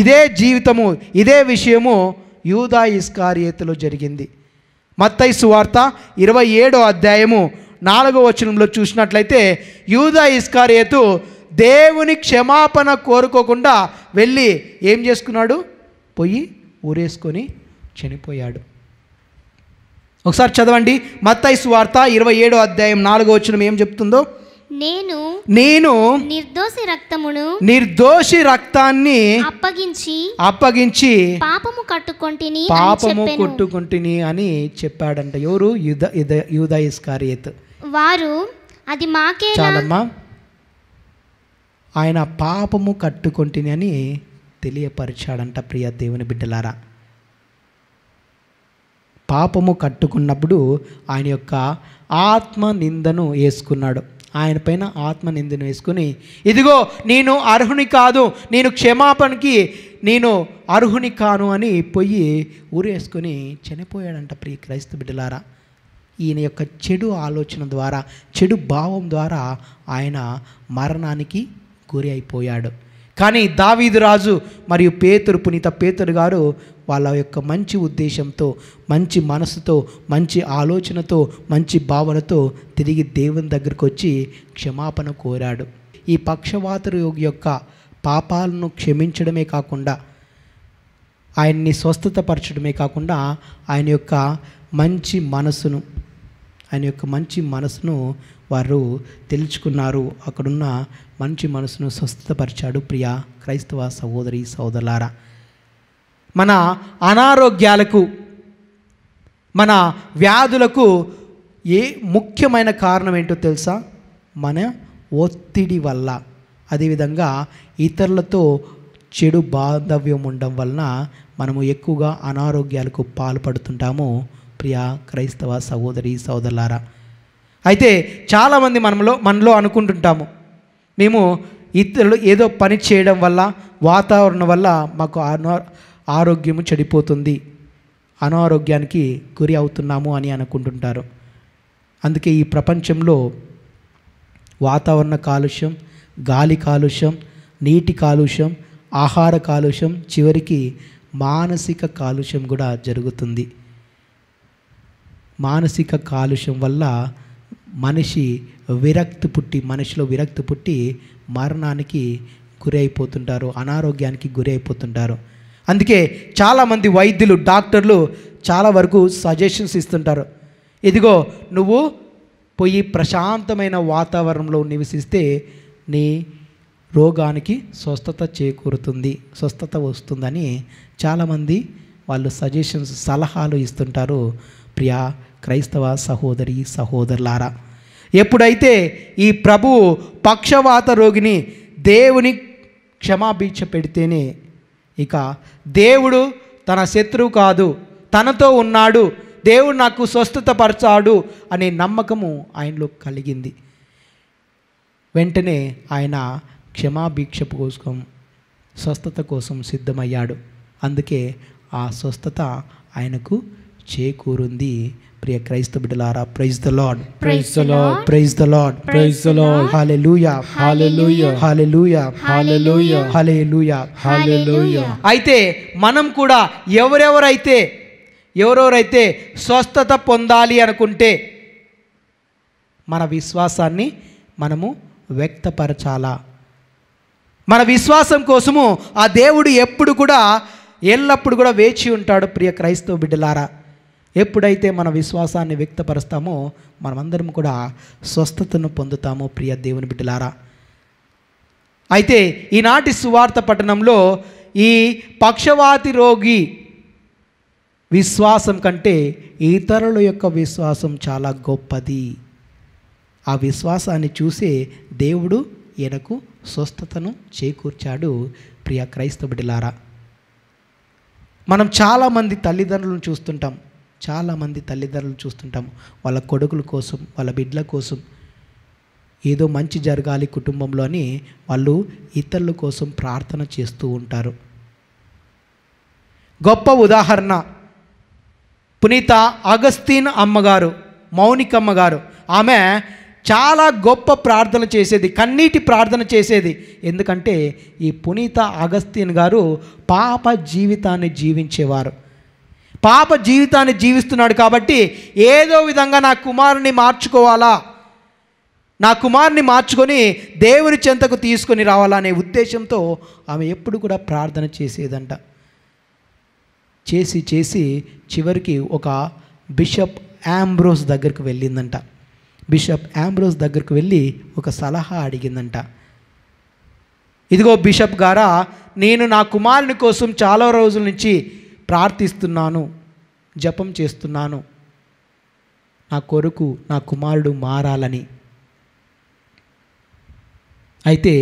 ఇదే జీవితము ఇదే విషయము యూదా ఇస్కార్యేతలో జరిగింది మత్తై సువార్త ఇరవై ఏడో అధ్యాయము నాలుగో వచనంలో చూసినట్లయితే యూదా ఇస్కార్యేతు దేవుని క్షమాపణ కోరుకోకుండా వెళ్ళి ఏం చేసుకున్నాడు పోయి ఊరేసుకొని చనిపోయాడు ఒకసారి చదవండి మత్తయి సువార్త ఇరవై ఏడో అధ్యాయం నాలుగో వచ్చిన ఏం చెప్తుందో నేను నేను నిర్దోషి రక్తమును నిర్దోషి రక్తాన్ని అప్పగించి అప్పగించి పాపము కట్టుకొంటిని పాపము కొట్టుకొంటిని అని చెప్పాడంట ఎవరు యుధ యుధ యూదా వారు అది మాకే చాలమ్మా ఆయన పాపము కట్టుకొంటిని అని తెలియపరిచాడంట ప్రియ దేవుని బిడ్డలారా పాపము కట్టుకున్నప్పుడు ఆయన యొక్క ఆత్మ నిందను వేసుకున్నాడు ఆయన పైన ఆత్మ నిందను వేసుకుని ఇదిగో నేను అర్హుని కాదు నేను క్షమాపణకి నేను అర్హుని కాను అని పోయి ఊరేసుకొని చనిపోయాడంట ప్రియ క్రైస్తవ బిడ్డలారా ఈయన యొక్క చెడు ఆలోచన ద్వారా చెడు భావం ద్వారా ఆయన మరణానికి గురి అయిపోయాడు కానీ దావీదు రాజు మరియు పేతురు పునీత పేతురు గారు వాళ్ళ యొక్క మంచి ఉద్దేశంతో మంచి మనసుతో మంచి ఆలోచనతో మంచి భావనతో తిరిగి దేవుని దగ్గరికి వచ్చి క్షమాపణ కోరాడు ఈ పక్షవాత యోగి యొక్క పాపాలను క్షమించడమే కాకుండా ఆయన్ని స్వస్థతపరచడమే కాకుండా ఆయన యొక్క మంచి మనసును ఆయన యొక్క మంచి మనసును వారు తెలుసుకున్నారు అక్కడున్న మంచి మనసును స్వస్థతపరిచాడు ప్రియా క్రైస్తవ సహోదరి సోదరులారా మన అనారోగ్యాలకు మన వ్యాధులకు ఏ ముఖ్యమైన కారణం ఏంటో తెలుసా మన ఒత్తిడి వల్ల అదేవిధంగా ఇతరులతో చెడు బాంధవ్యం ఉండడం వలన మనము ఎక్కువగా అనారోగ్యాలకు పాల్పడుతుంటాము ప్రియా క్రైస్తవ సహోదరి సహోదరులారా అయితే చాలామంది మనలో మనలో అనుకుంటుంటాము మేము ఇతరులు ఏదో పని చేయడం వల్ల వాతావరణం వల్ల మాకు ఆరోగ్యము చెడిపోతుంది అనారోగ్యానికి గురి అవుతున్నాము అని అనుకుంటుంటారు అందుకే ఈ ప్రపంచంలో వాతావరణ కాలుష్యం గాలి కాలుష్యం నీటి కాలుష్యం ఆహార కాలుష్యం చివరికి మానసిక కాలుష్యం కూడా జరుగుతుంది మానసిక కాలుష్యం వల్ల మనిషి విరక్తి పుట్టి మనిషిలో విరక్తి పుట్టి మరణానికి గురి అయిపోతుంటారు అనారోగ్యానికి గురి అయిపోతుంటారు అందుకే చాలామంది వైద్యులు డాక్టర్లు చాలా వరకు సజెషన్స్ ఇస్తుంటారు ఇదిగో నువ్వు పోయి ప్రశాంతమైన వాతావరణంలో నివసిస్తే నీ రోగానికి స్వస్థత చేకూరుతుంది స్వస్థత వస్తుందని చాలామంది వాళ్ళు సజెషన్స్ సలహాలు ఇస్తుంటారు ప్రియా క్రైస్తవ సహోదరి సహోదరులారా ఎప్పుడైతే ఈ ప్రభువు పక్షవాత రోగిని దేవుని క్షమాభిక్ష పెడితేనే ఇక దేవుడు తన శత్రువు కాదు తనతో ఉన్నాడు దేవుడు నాకు స్వస్థత పరచాడు అనే నమ్మకము ఆయనలో కలిగింది వెంటనే ఆయన క్షమాభిక్ష కోసం స్వస్థత కోసం సిద్ధమయ్యాడు అందుకే ఆ స్వస్థత ఆయనకు చేకూరుంది ప్రియ క్రైస్త బిడ్డలారా praise the lord praise the lord praise the lord praise the lord hallelujah hallelujah hallelujah hallelujah hallelujah hallelujah అయితే మనం కూడా ఎవరెవరైతే ఎవరెవరైతే స్వస్థత పొందాలి అనుకుంటే మన విశ్వాసాన్ని మనము వ్యక్తపరచాలా మన విశ్వాసం కోసము ఆ దేవుడు ఎప్పుడు కూడా ఎల్లప్పుడు కూడా వేచి ఉంటాడు ప్రియ క్రైస్తవ బిడ్డలారా ఎప్పుడైతే మన విశ్వాసాన్ని వ్యక్తపరుస్తామో మనమందరం కూడా స్వస్థతను పొందుతాము ప్రియ దేవుని బిడ్డలారా అయితే ఈనాటి సువార్త పట్టణంలో ఈ పక్షవాతి రోగి విశ్వాసం కంటే ఇతరుల యొక్క విశ్వాసం చాలా గొప్పది ఆ విశ్వాసాన్ని చూసే దేవుడు ఈయనకు స్వస్థతను చేకూర్చాడు ప్రియ క్రైస్తవుడిలారా మనం చాలామంది తల్లిదండ్రులను చూస్తుంటాం చాలామంది తల్లిదండ్రులు చూస్తుంటాం వాళ్ళ కొడుకుల కోసం వాళ్ళ బిడ్డల కోసం ఏదో మంచి జరగాలి కుటుంబంలో అని వాళ్ళు ఇతరుల కోసం ప్రార్థన చేస్తూ ఉంటారు గొప్ప ఉదాహరణ పునీత అగస్తీన్ అమ్మగారు మౌనికమ్మగారు ఆమె చాలా గొప్ప ప్రార్థన చేసేది కన్నీటి ప్రార్థన చేసేది ఎందుకంటే ఈ పునీత అగస్తీన్ గారు పాప జీవితాన్ని జీవించేవారు పాప జీవితాన్ని జీవిస్తున్నాడు కాబట్టి ఏదో విధంగా నా కుమారుని మార్చుకోవాలా నా కుమారుని మార్చుకొని దేవుని చెంతకు తీసుకొని రావాలనే ఉద్దేశంతో ఆమె ఎప్పుడు కూడా ప్రార్థన చేసేదంట చేసి చేసి చివరికి ఒక బిషప్ యాంబ్రోస్ దగ్గరకు వెళ్ళిందంట బిషప్ యాంబ్రోస్ దగ్గరకు వెళ్ళి ఒక సలహా అడిగిందంట ఇదిగో బిషప్ గారా నేను నా కుమారుని కోసం చాలా రోజుల నుంచి ప్రార్థిస్తున్నాను జపం చేస్తున్నాను నా కొరకు నా కుమారుడు మారాలని అయితే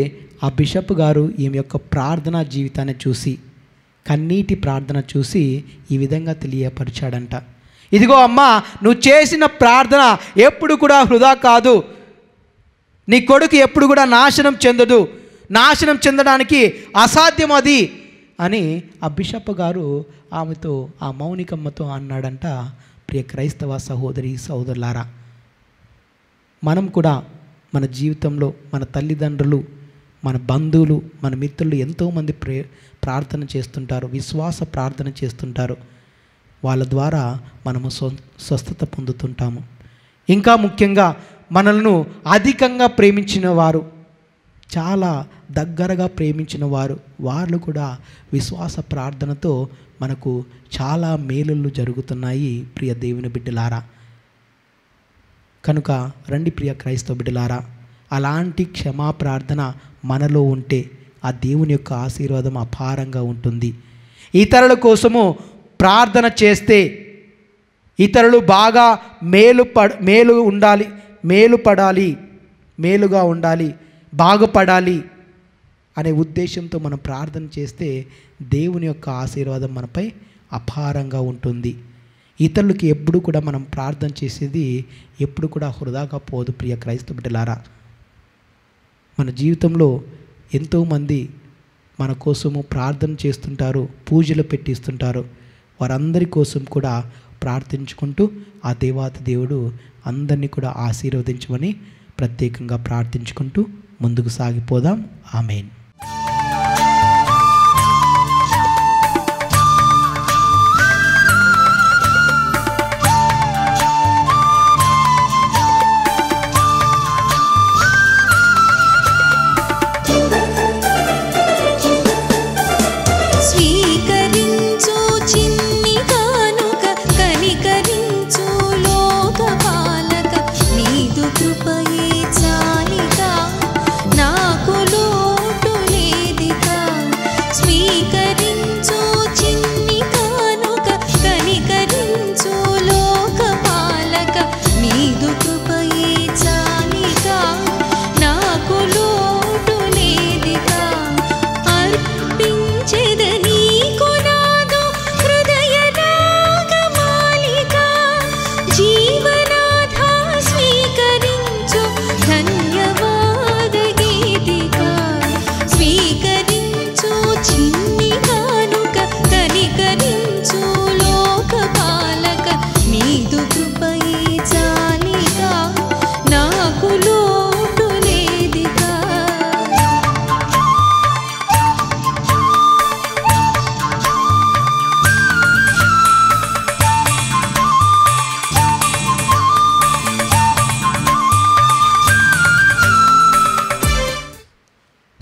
ఆ బిషప్ గారు ఈమె యొక్క ప్రార్థనా జీవితాన్ని చూసి కన్నీటి ప్రార్థన చూసి ఈ విధంగా తెలియపరిచాడంట ఇదిగో అమ్మా నువ్వు చేసిన ప్రార్థన ఎప్పుడు కూడా హృదా కాదు నీ కొడుకు ఎప్పుడు కూడా నాశనం చెందదు నాశనం చెందడానికి అసాధ్యం అది అని ఆ బిషప్ గారు ఆమెతో ఆ మౌనికమ్మతో అన్నాడంట ప్రియ క్రైస్తవ సహోదరి సహోదరులారా మనం కూడా మన జీవితంలో మన తల్లిదండ్రులు మన బంధువులు మన మిత్రులు ఎంతోమంది ప్రే ప్రార్థన చేస్తుంటారు విశ్వాస ప్రార్థన చేస్తుంటారు వాళ్ళ ద్వారా మనము స్వస్థత పొందుతుంటాము ఇంకా ముఖ్యంగా మనల్ని అధికంగా ప్రేమించిన వారు చాలా దగ్గరగా ప్రేమించిన వారు వాళ్ళు కూడా విశ్వాస ప్రార్థనతో మనకు చాలా మేలులు జరుగుతున్నాయి ప్రియ దేవుని బిడ్డలారా కనుక రండి ప్రియ క్రైస్తవ బిడ్డలారా అలాంటి క్షమా ప్రార్థన మనలో ఉంటే ఆ దేవుని యొక్క ఆశీర్వాదం అపారంగా ఉంటుంది ఇతరుల కోసము ప్రార్థన చేస్తే ఇతరులు బాగా మేలు పడ మేలు ఉండాలి మేలు పడాలి మేలుగా ఉండాలి బాగుపడాలి అనే ఉద్దేశంతో మనం ప్రార్థన చేస్తే దేవుని యొక్క ఆశీర్వాదం మనపై అపారంగా ఉంటుంది ఇతరులకి ఎప్పుడు కూడా మనం ప్రార్థన చేసేది ఎప్పుడు కూడా హృదాగా పోదు ప్రియ క్రైస్తవ బిడ్డలారా మన జీవితంలో ఎంతోమంది మన కోసము ప్రార్థన చేస్తుంటారు పూజలు పెట్టిస్తుంటారు వారందరి కోసం కూడా ప్రార్థించుకుంటూ ఆ దేవాత దేవుడు అందరినీ కూడా ఆశీర్వదించమని ప్రత్యేకంగా ప్రార్థించుకుంటూ ముందుకు సాగిపోదాం ఆమెన్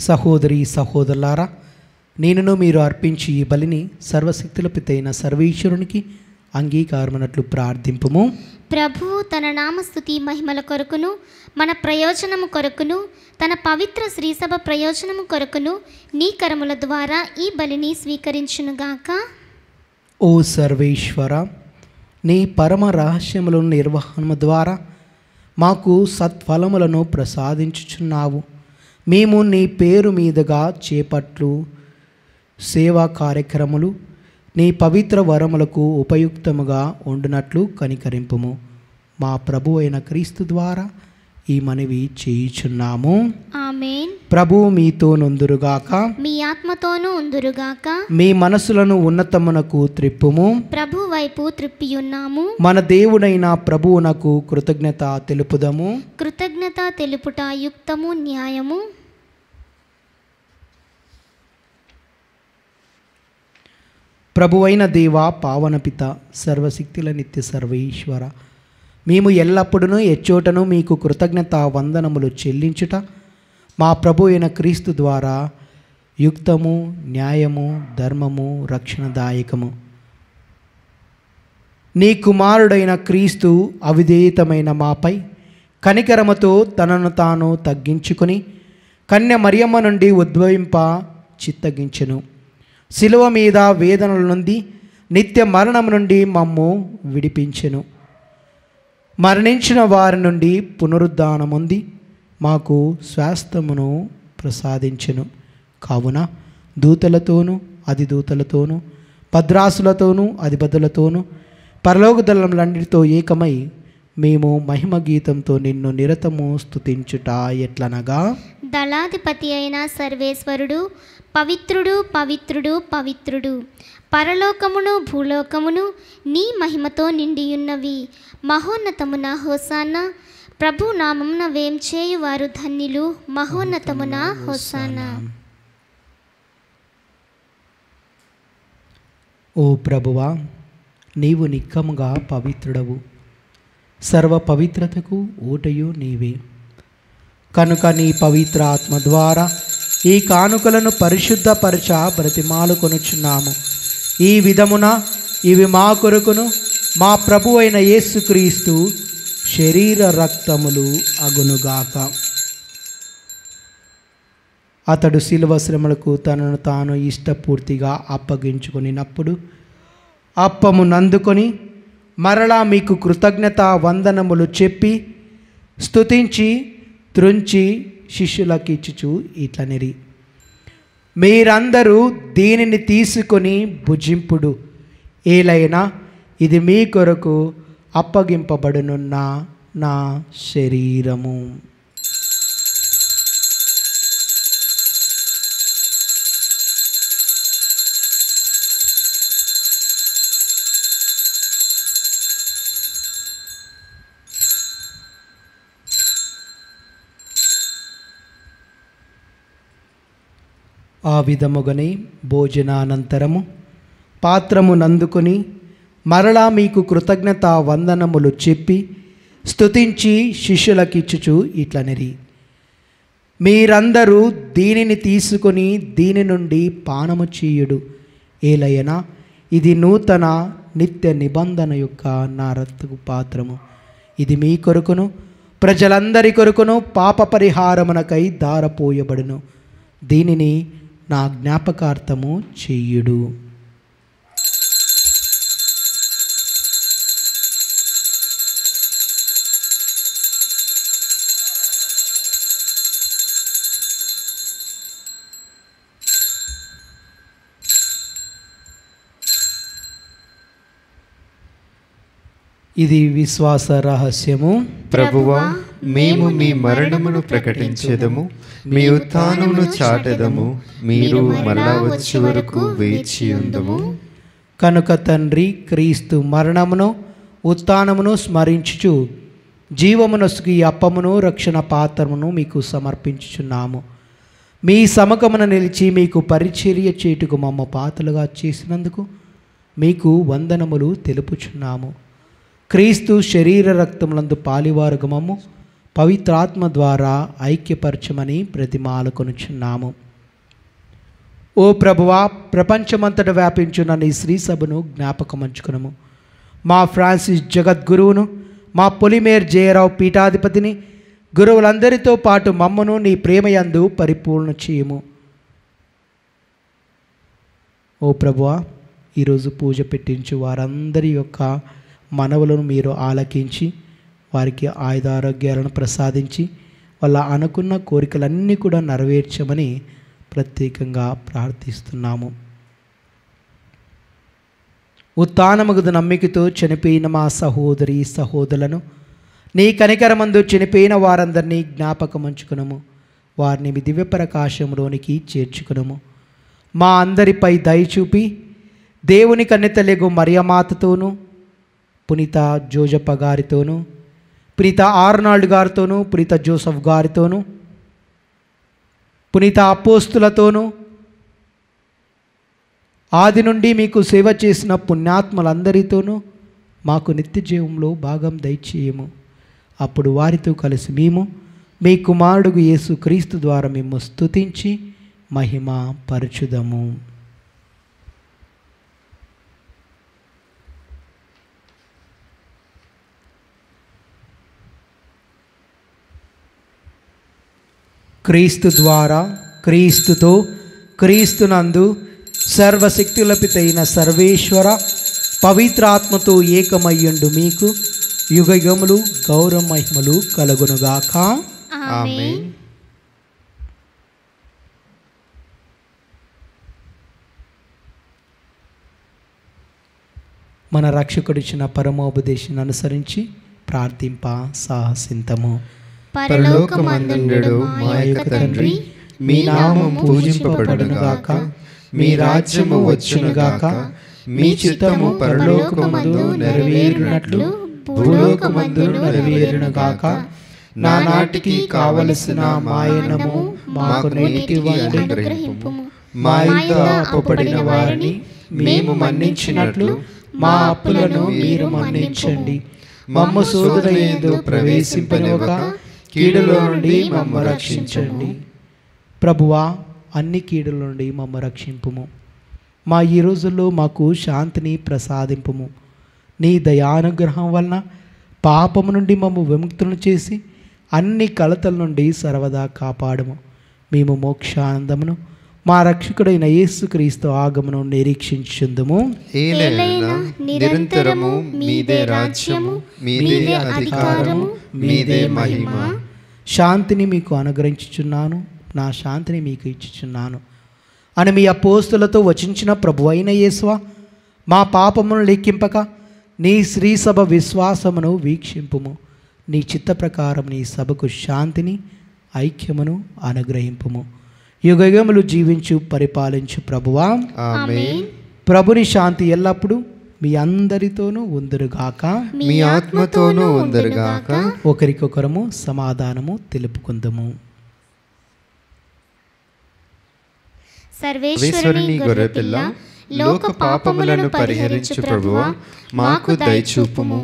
సహోదరి సహోదరులారా నేనును మీరు అర్పించి ఈ బలిని సర్వశక్తుల పితైన సర్వేశ్వరునికి అంగీకారమనట్లు ప్రార్థింపము ప్రభువు తన నామస్థుతి మహిమల కొరకును మన ప్రయోజనము కొరకును తన పవిత్ర శ్రీసభ ప్రయోజనము కొరకును నీ కరముల ద్వారా ఈ బలిని స్వీకరించునుగాక ఓ సర్వేశ్వర నీ పరమ రహస్యములను నిర్వహణ ద్వారా మాకు సత్ఫలములను ప్రసాదించుచున్నావు మేము నీ పేరు మీదుగా చేపట్లు సేవా కార్యక్రమాలు నీ పవిత్ర వరములకు ఉపయుక్తముగా ఉండునట్లు కనికరింపుము మా ప్రభు అయిన క్రీస్తు ద్వారా ఈ మనవి చేయుచున్నాము ప్రభు మీతో నుందురుగాక మీ ఆత్మతోనూ ఉందురుగాక మీ మనసులను ఉన్నతమునకు త్రిప్పుము ప్రభు వైపు త్రిప్పి ఉన్నాము మన దేవుడైన ప్రభువునకు కృతజ్ఞత తెలుపుదము కృతజ్ఞత తెలుపుట యుక్తము న్యాయము ప్రభువైన దేవ పావన పిత సర్వశక్తుల నిత్య సర్వేశ్వర మేము ఎల్లప్పుడూ ఎచ్చోటను మీకు కృతజ్ఞత వందనములు చెల్లించుట మా ప్రభు అయిన క్రీస్తు ద్వారా యుక్తము న్యాయము ధర్మము రక్షణదాయకము నీ కుమారుడైన క్రీస్తు అవిధేయతమైన మాపై కనికరమతో తనను తాను తగ్గించుకుని కన్య మరియమ్మ నుండి ఉద్భవింప చిత్తగించెను శిలువ మీద వేదనల నుండి నిత్య మరణం నుండి మమ్ము విడిపించెను మరణించిన వారి నుండి పునరుద్ధానముంది మాకు శ్వాస్తమును ప్రసాదించెను కావున దూతలతోనూ అధిదూతలతోనూ భద్రాసులతోనూ అధిపతులతోనూ దళంలన్నిటితో ఏకమై మేము మహిమ గీతంతో నిన్ను నిరతము స్థుతించుట ఎట్లనగా దళాధిపతి అయిన సర్వేశ్వరుడు పవిత్రుడు పవిత్రుడు పవిత్రుడు పరలోకమును భూలోకమును నీ మహిమతో నిండియున్నవి మహోన్నతమున హోసాన ప్రభు నామమున వేం వారు ధన్యులు మహోన్నతమున హోసాన ఓ ప్రభువా నీవు నిక్కముగా పవిత్రుడవు సర్వ పవిత్రతకు ఓటయు నీవే కనుక నీ పవిత్ర ఆత్మ ద్వారా ఈ కానుకలను పరిశుద్ధపరచ బ్రతిమాలు కొనుచున్నాము ఈ విధమున ఇవి మా కొరకును మా ప్రభు అయిన యేసుక్రీస్తు శరీర రక్తములు అగునుగాక అతడు శిలువ శ్రమలకు తనను తాను ఇష్టపూర్తిగా అప్పగించుకునినప్పుడు అప్పము నందుకొని మరలా మీకు కృతజ్ఞత వందనములు చెప్పి స్థుతించి త్రుంచి శిష్యులకి ఇచ్చుచు ఇట్లనిరి మీరందరూ దీనిని తీసుకొని భుజింపుడు ఏలైనా ఇది మీ కొరకు అప్పగింపబడునున్న నా శరీరము ఆ విధముగనే భోజనానంతరము పాత్రము నందుకొని మరలా మీకు కృతజ్ఞత వందనములు చెప్పి స్తుతించి శిష్యులకిచ్చుచు ఇట్లనిరి మీరందరూ దీనిని తీసుకొని దీని నుండి పానము చేయుడు ఏలయనా ఇది నూతన నిత్య నిబంధన యొక్క నా రత్తుకు పాత్రము ఇది మీ కొరకును ప్రజలందరి కొరకును పాప పరిహారమునకై దారపోయబడును దీనిని నా జ్ఞాపకార్థము చెయ్యుడు ఇది విశ్వాస రహస్యము ప్రభువా మేము మీ మరణమును ప్రకటించేదము మీ ఉత్థానమును చాటెదము మీరు మరలా వచ్చే వరకు వేచి ఉందము కనుక తండ్రి క్రీస్తు మరణమును ఉత్థానమును స్మరించుచు జీవమునసుకి అప్పమును రక్షణ పాత్రమును మీకు సమర్పించుచున్నాము మీ సమకమున నిలిచి మీకు పరిచర్య చేటుకు మమ్మ పాత్రలుగా చేసినందుకు మీకు వందనములు తెలుపుచున్నాము క్రీస్తు శరీర రక్తములందు పాలివారుగమము పవిత్రాత్మ ద్వారా ఐక్యపరచమని కొనుచున్నాము ఓ ప్రభువా ప్రపంచమంతట వ్యాపించున్న నీ శ్రీసభను జ్ఞాపకమంచుకునము మా ఫ్రాన్సిస్ జగద్గురువును మా పొలిమేర్ జయరావు పీఠాధిపతిని గురువులందరితో పాటు మమ్మను నీ ప్రేమయందు పరిపూర్ణ చేయము ఓ ప్రభువా ఈరోజు పూజ పెట్టించి వారందరి యొక్క మనవులను మీరు ఆలకించి వారికి ఆయుధారోగ్యాలను ప్రసాదించి వాళ్ళ అనుకున్న కోరికలన్నీ కూడా నెరవేర్చమని ప్రత్యేకంగా ప్రార్థిస్తున్నాము ఉత్నమగుదు నమ్మికతో చనిపోయిన మా సహోదరి సహోదరులను నీ కనికరమందు చనిపోయిన వారందరినీ జ్ఞాపకం ఉంచుకునము వారిని మీ ప్రకాశంలోనికి చేర్చుకునము మా అందరిపై దయచూపి దేవుని కన్నెతలేగు మరియమాతతోనూ పునీత జోజప్ప గారితోనూ ప్రీత ఆర్నాల్డ్ గారితోనూ ప్రీత జోసఫ్ గారితోనూ పునీత అపోస్తులతోనూ ఆది నుండి మీకు సేవ చేసిన పుణ్యాత్మలందరితోనూ మాకు నిత్య జీవంలో భాగం దయచేయము అప్పుడు వారితో కలిసి మేము మీ కుమారుడు యేసు క్రీస్తు ద్వారా మేము స్తుతించి మహిమ పరచుదము క్రీస్తు ద్వారా క్రీస్తుతో క్రీస్తునందు సర్వశక్తులపితైన సర్వేశ్వర పవిత్రాత్మతో ఏకమయ్యుండు మీకు యుగయుగములు గౌరవ మహిమలు కలుగునుగాక మన రక్షకుడిచ్చిన పరమోపదేశం అనుసరించి ప్రార్థింప సాహసింతము పరలోకమందుండడు మా యొక్క తండ్రి మీ నామం పూజింపబడునుగాక మీ రాజ్యము వచ్చునుగాక మీ చిత్తము పరలోకమందు నెరవేరినట్లు భూలోకమందు నెరవేరునుగాక నా నాటికి కావలసిన మాయనము మాకు నేటి మా ఇంత అప్పబడిన వారిని మేము మన్నించినట్లు మా అప్పులను మీరు మన్నించండి మమ్మ సోదరు ఏదో ప్రవేశింపనివ్వక కీడులో నుండి మమ్మ రక్షించండి ప్రభువా అన్ని కీడుల నుండి మమ్మ రక్షింపుము మా ఈ రోజుల్లో మాకు శాంతిని ప్రసాదింపుము నీ దయానుగ్రహం వలన పాపము నుండి మమ్మ విముక్తులను చేసి అన్ని కలతల నుండి సర్వదా కాపాడము మేము మోక్షానందమును మా రక్షకుడైన క్రీస్తు ఆగమును నిరీక్షించుందుము నిరంతరము మీదే రాజ్యము మీదే అధికారము మీదే మహిమ శాంతిని మీకు అనుగ్రహించుచున్నాను నా శాంతిని మీకు ఇచ్చుచున్నాను అని మీ అపోస్తులతో వచించిన ప్రభు అయిన యేసువ మా పాపమును లెక్కింపక నీ శ్రీసభ విశ్వాసమును వీక్షింపుము నీ చిత్త ప్రకారం నీ సభకు శాంతిని ఐక్యమును అనుగ్రహింపుము యుగయుగములు జీవించు పరిపాలించు ప్రభువా ప్రభుని శాంతి ఎల్లప్పుడూ మీ అందరితోనూ ఉందరుగాక మీ ఆత్మతోనూ ఉందరుగాక ఒకరికొకరము సమాధానము తెలుపుకుందము సర్వేశ్వరుని పిల్ల లోక పాపములను పరిహరించు ప్రభు మాకు దయచూపుము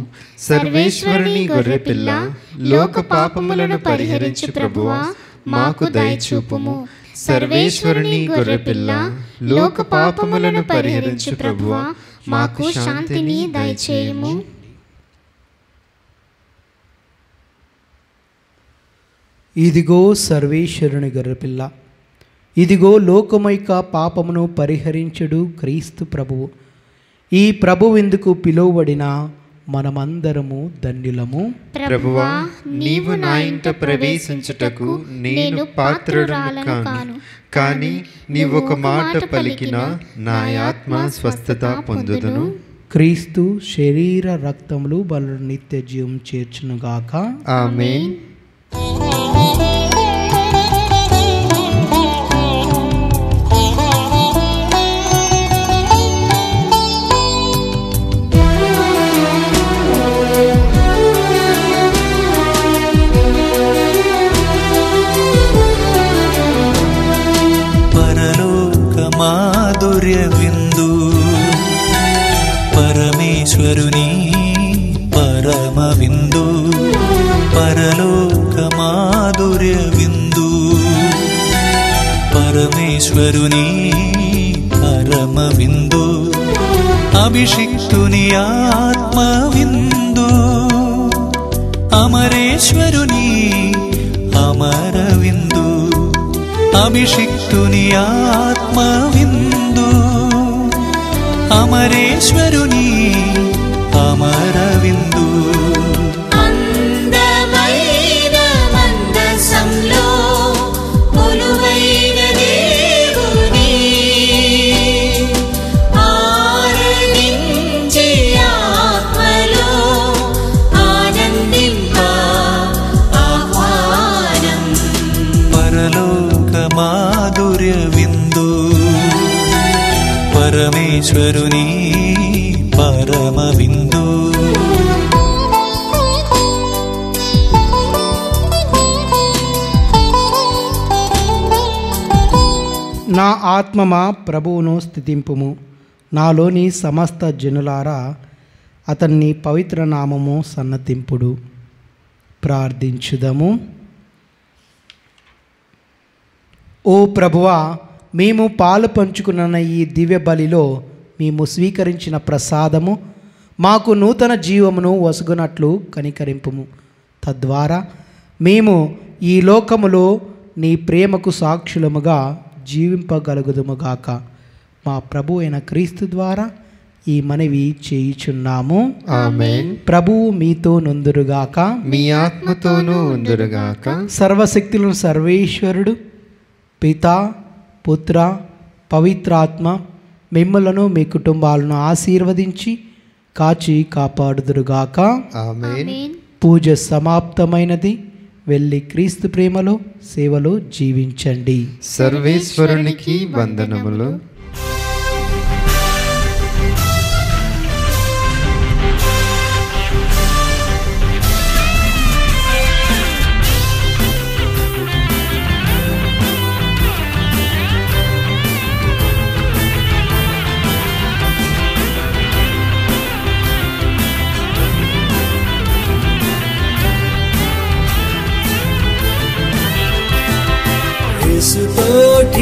సర్వేశ్వరుని గొర్రె పిల్ల లోక పాపములను పరిహరించు ప్రభు మాకు దయచూపుము సర్వేశ్వరుని గొర్రె పిల్ల లోక పాపములను పరిహరించు ప్రభువ మాకు శాంతిని దయచేయము ఇదిగో సర్వేశ్వరుని గర్రపిల్ల ఇదిగో లోకమైక పాపమును పరిహరించుడు క్రీస్తు ప్రభువు ఈ ప్రభువెందుకు పిలువబడిన మనమందరము ధన్యులము ప్రభువా నీవు నా ఇంట ప్రవేశించుటకు నేను పాత్రుడను కాను కానీ నీ ఒక మాట పలికిన నా ఆత్మ స్వస్థత పొందుదును క్రీస్తు శరీర రక్తములు బలు నిత్య జీవం చేర్చునుగాక ఆమె ప్రభువును స్థితింపుము నాలోని సమస్త జనులారా అతన్ని పవిత్ర నామము సన్నతింపుడు ప్రార్థించుదము ఓ ప్రభువా మేము పాలు పంచుకున్న ఈ దివ్య బలిలో మేము స్వీకరించిన ప్రసాదము మాకు నూతన జీవమును వసుగునట్లు కనికరింపుము తద్వారా మేము ఈ లోకములో నీ ప్రేమకు సాక్షులముగా గాక మా ప్రభు అయిన క్రీస్తు ద్వారా ఈ మనవి చేయుచున్నాము ప్రభు మీతో నొందురుగాక మీ ఆత్మతోనూ నొందురుగాక సర్వశక్తులను సర్వేశ్వరుడు పిత పుత్ర పవిత్రాత్మ మిమ్మలను మీ కుటుంబాలను ఆశీర్వదించి కాచి కాపాడుదురుగాక ఆమె పూజ సమాప్తమైనది వెళ్ళి క్రీస్తు ప్రేమలో సేవలో జీవించండి సర్వేశ్వరునికి వందనములు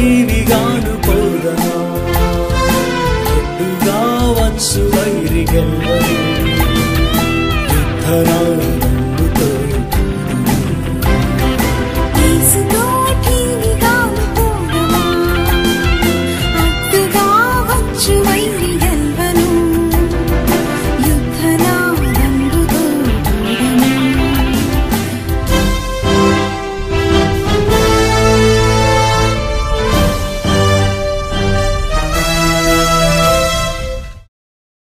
జీవిగాను పొందనా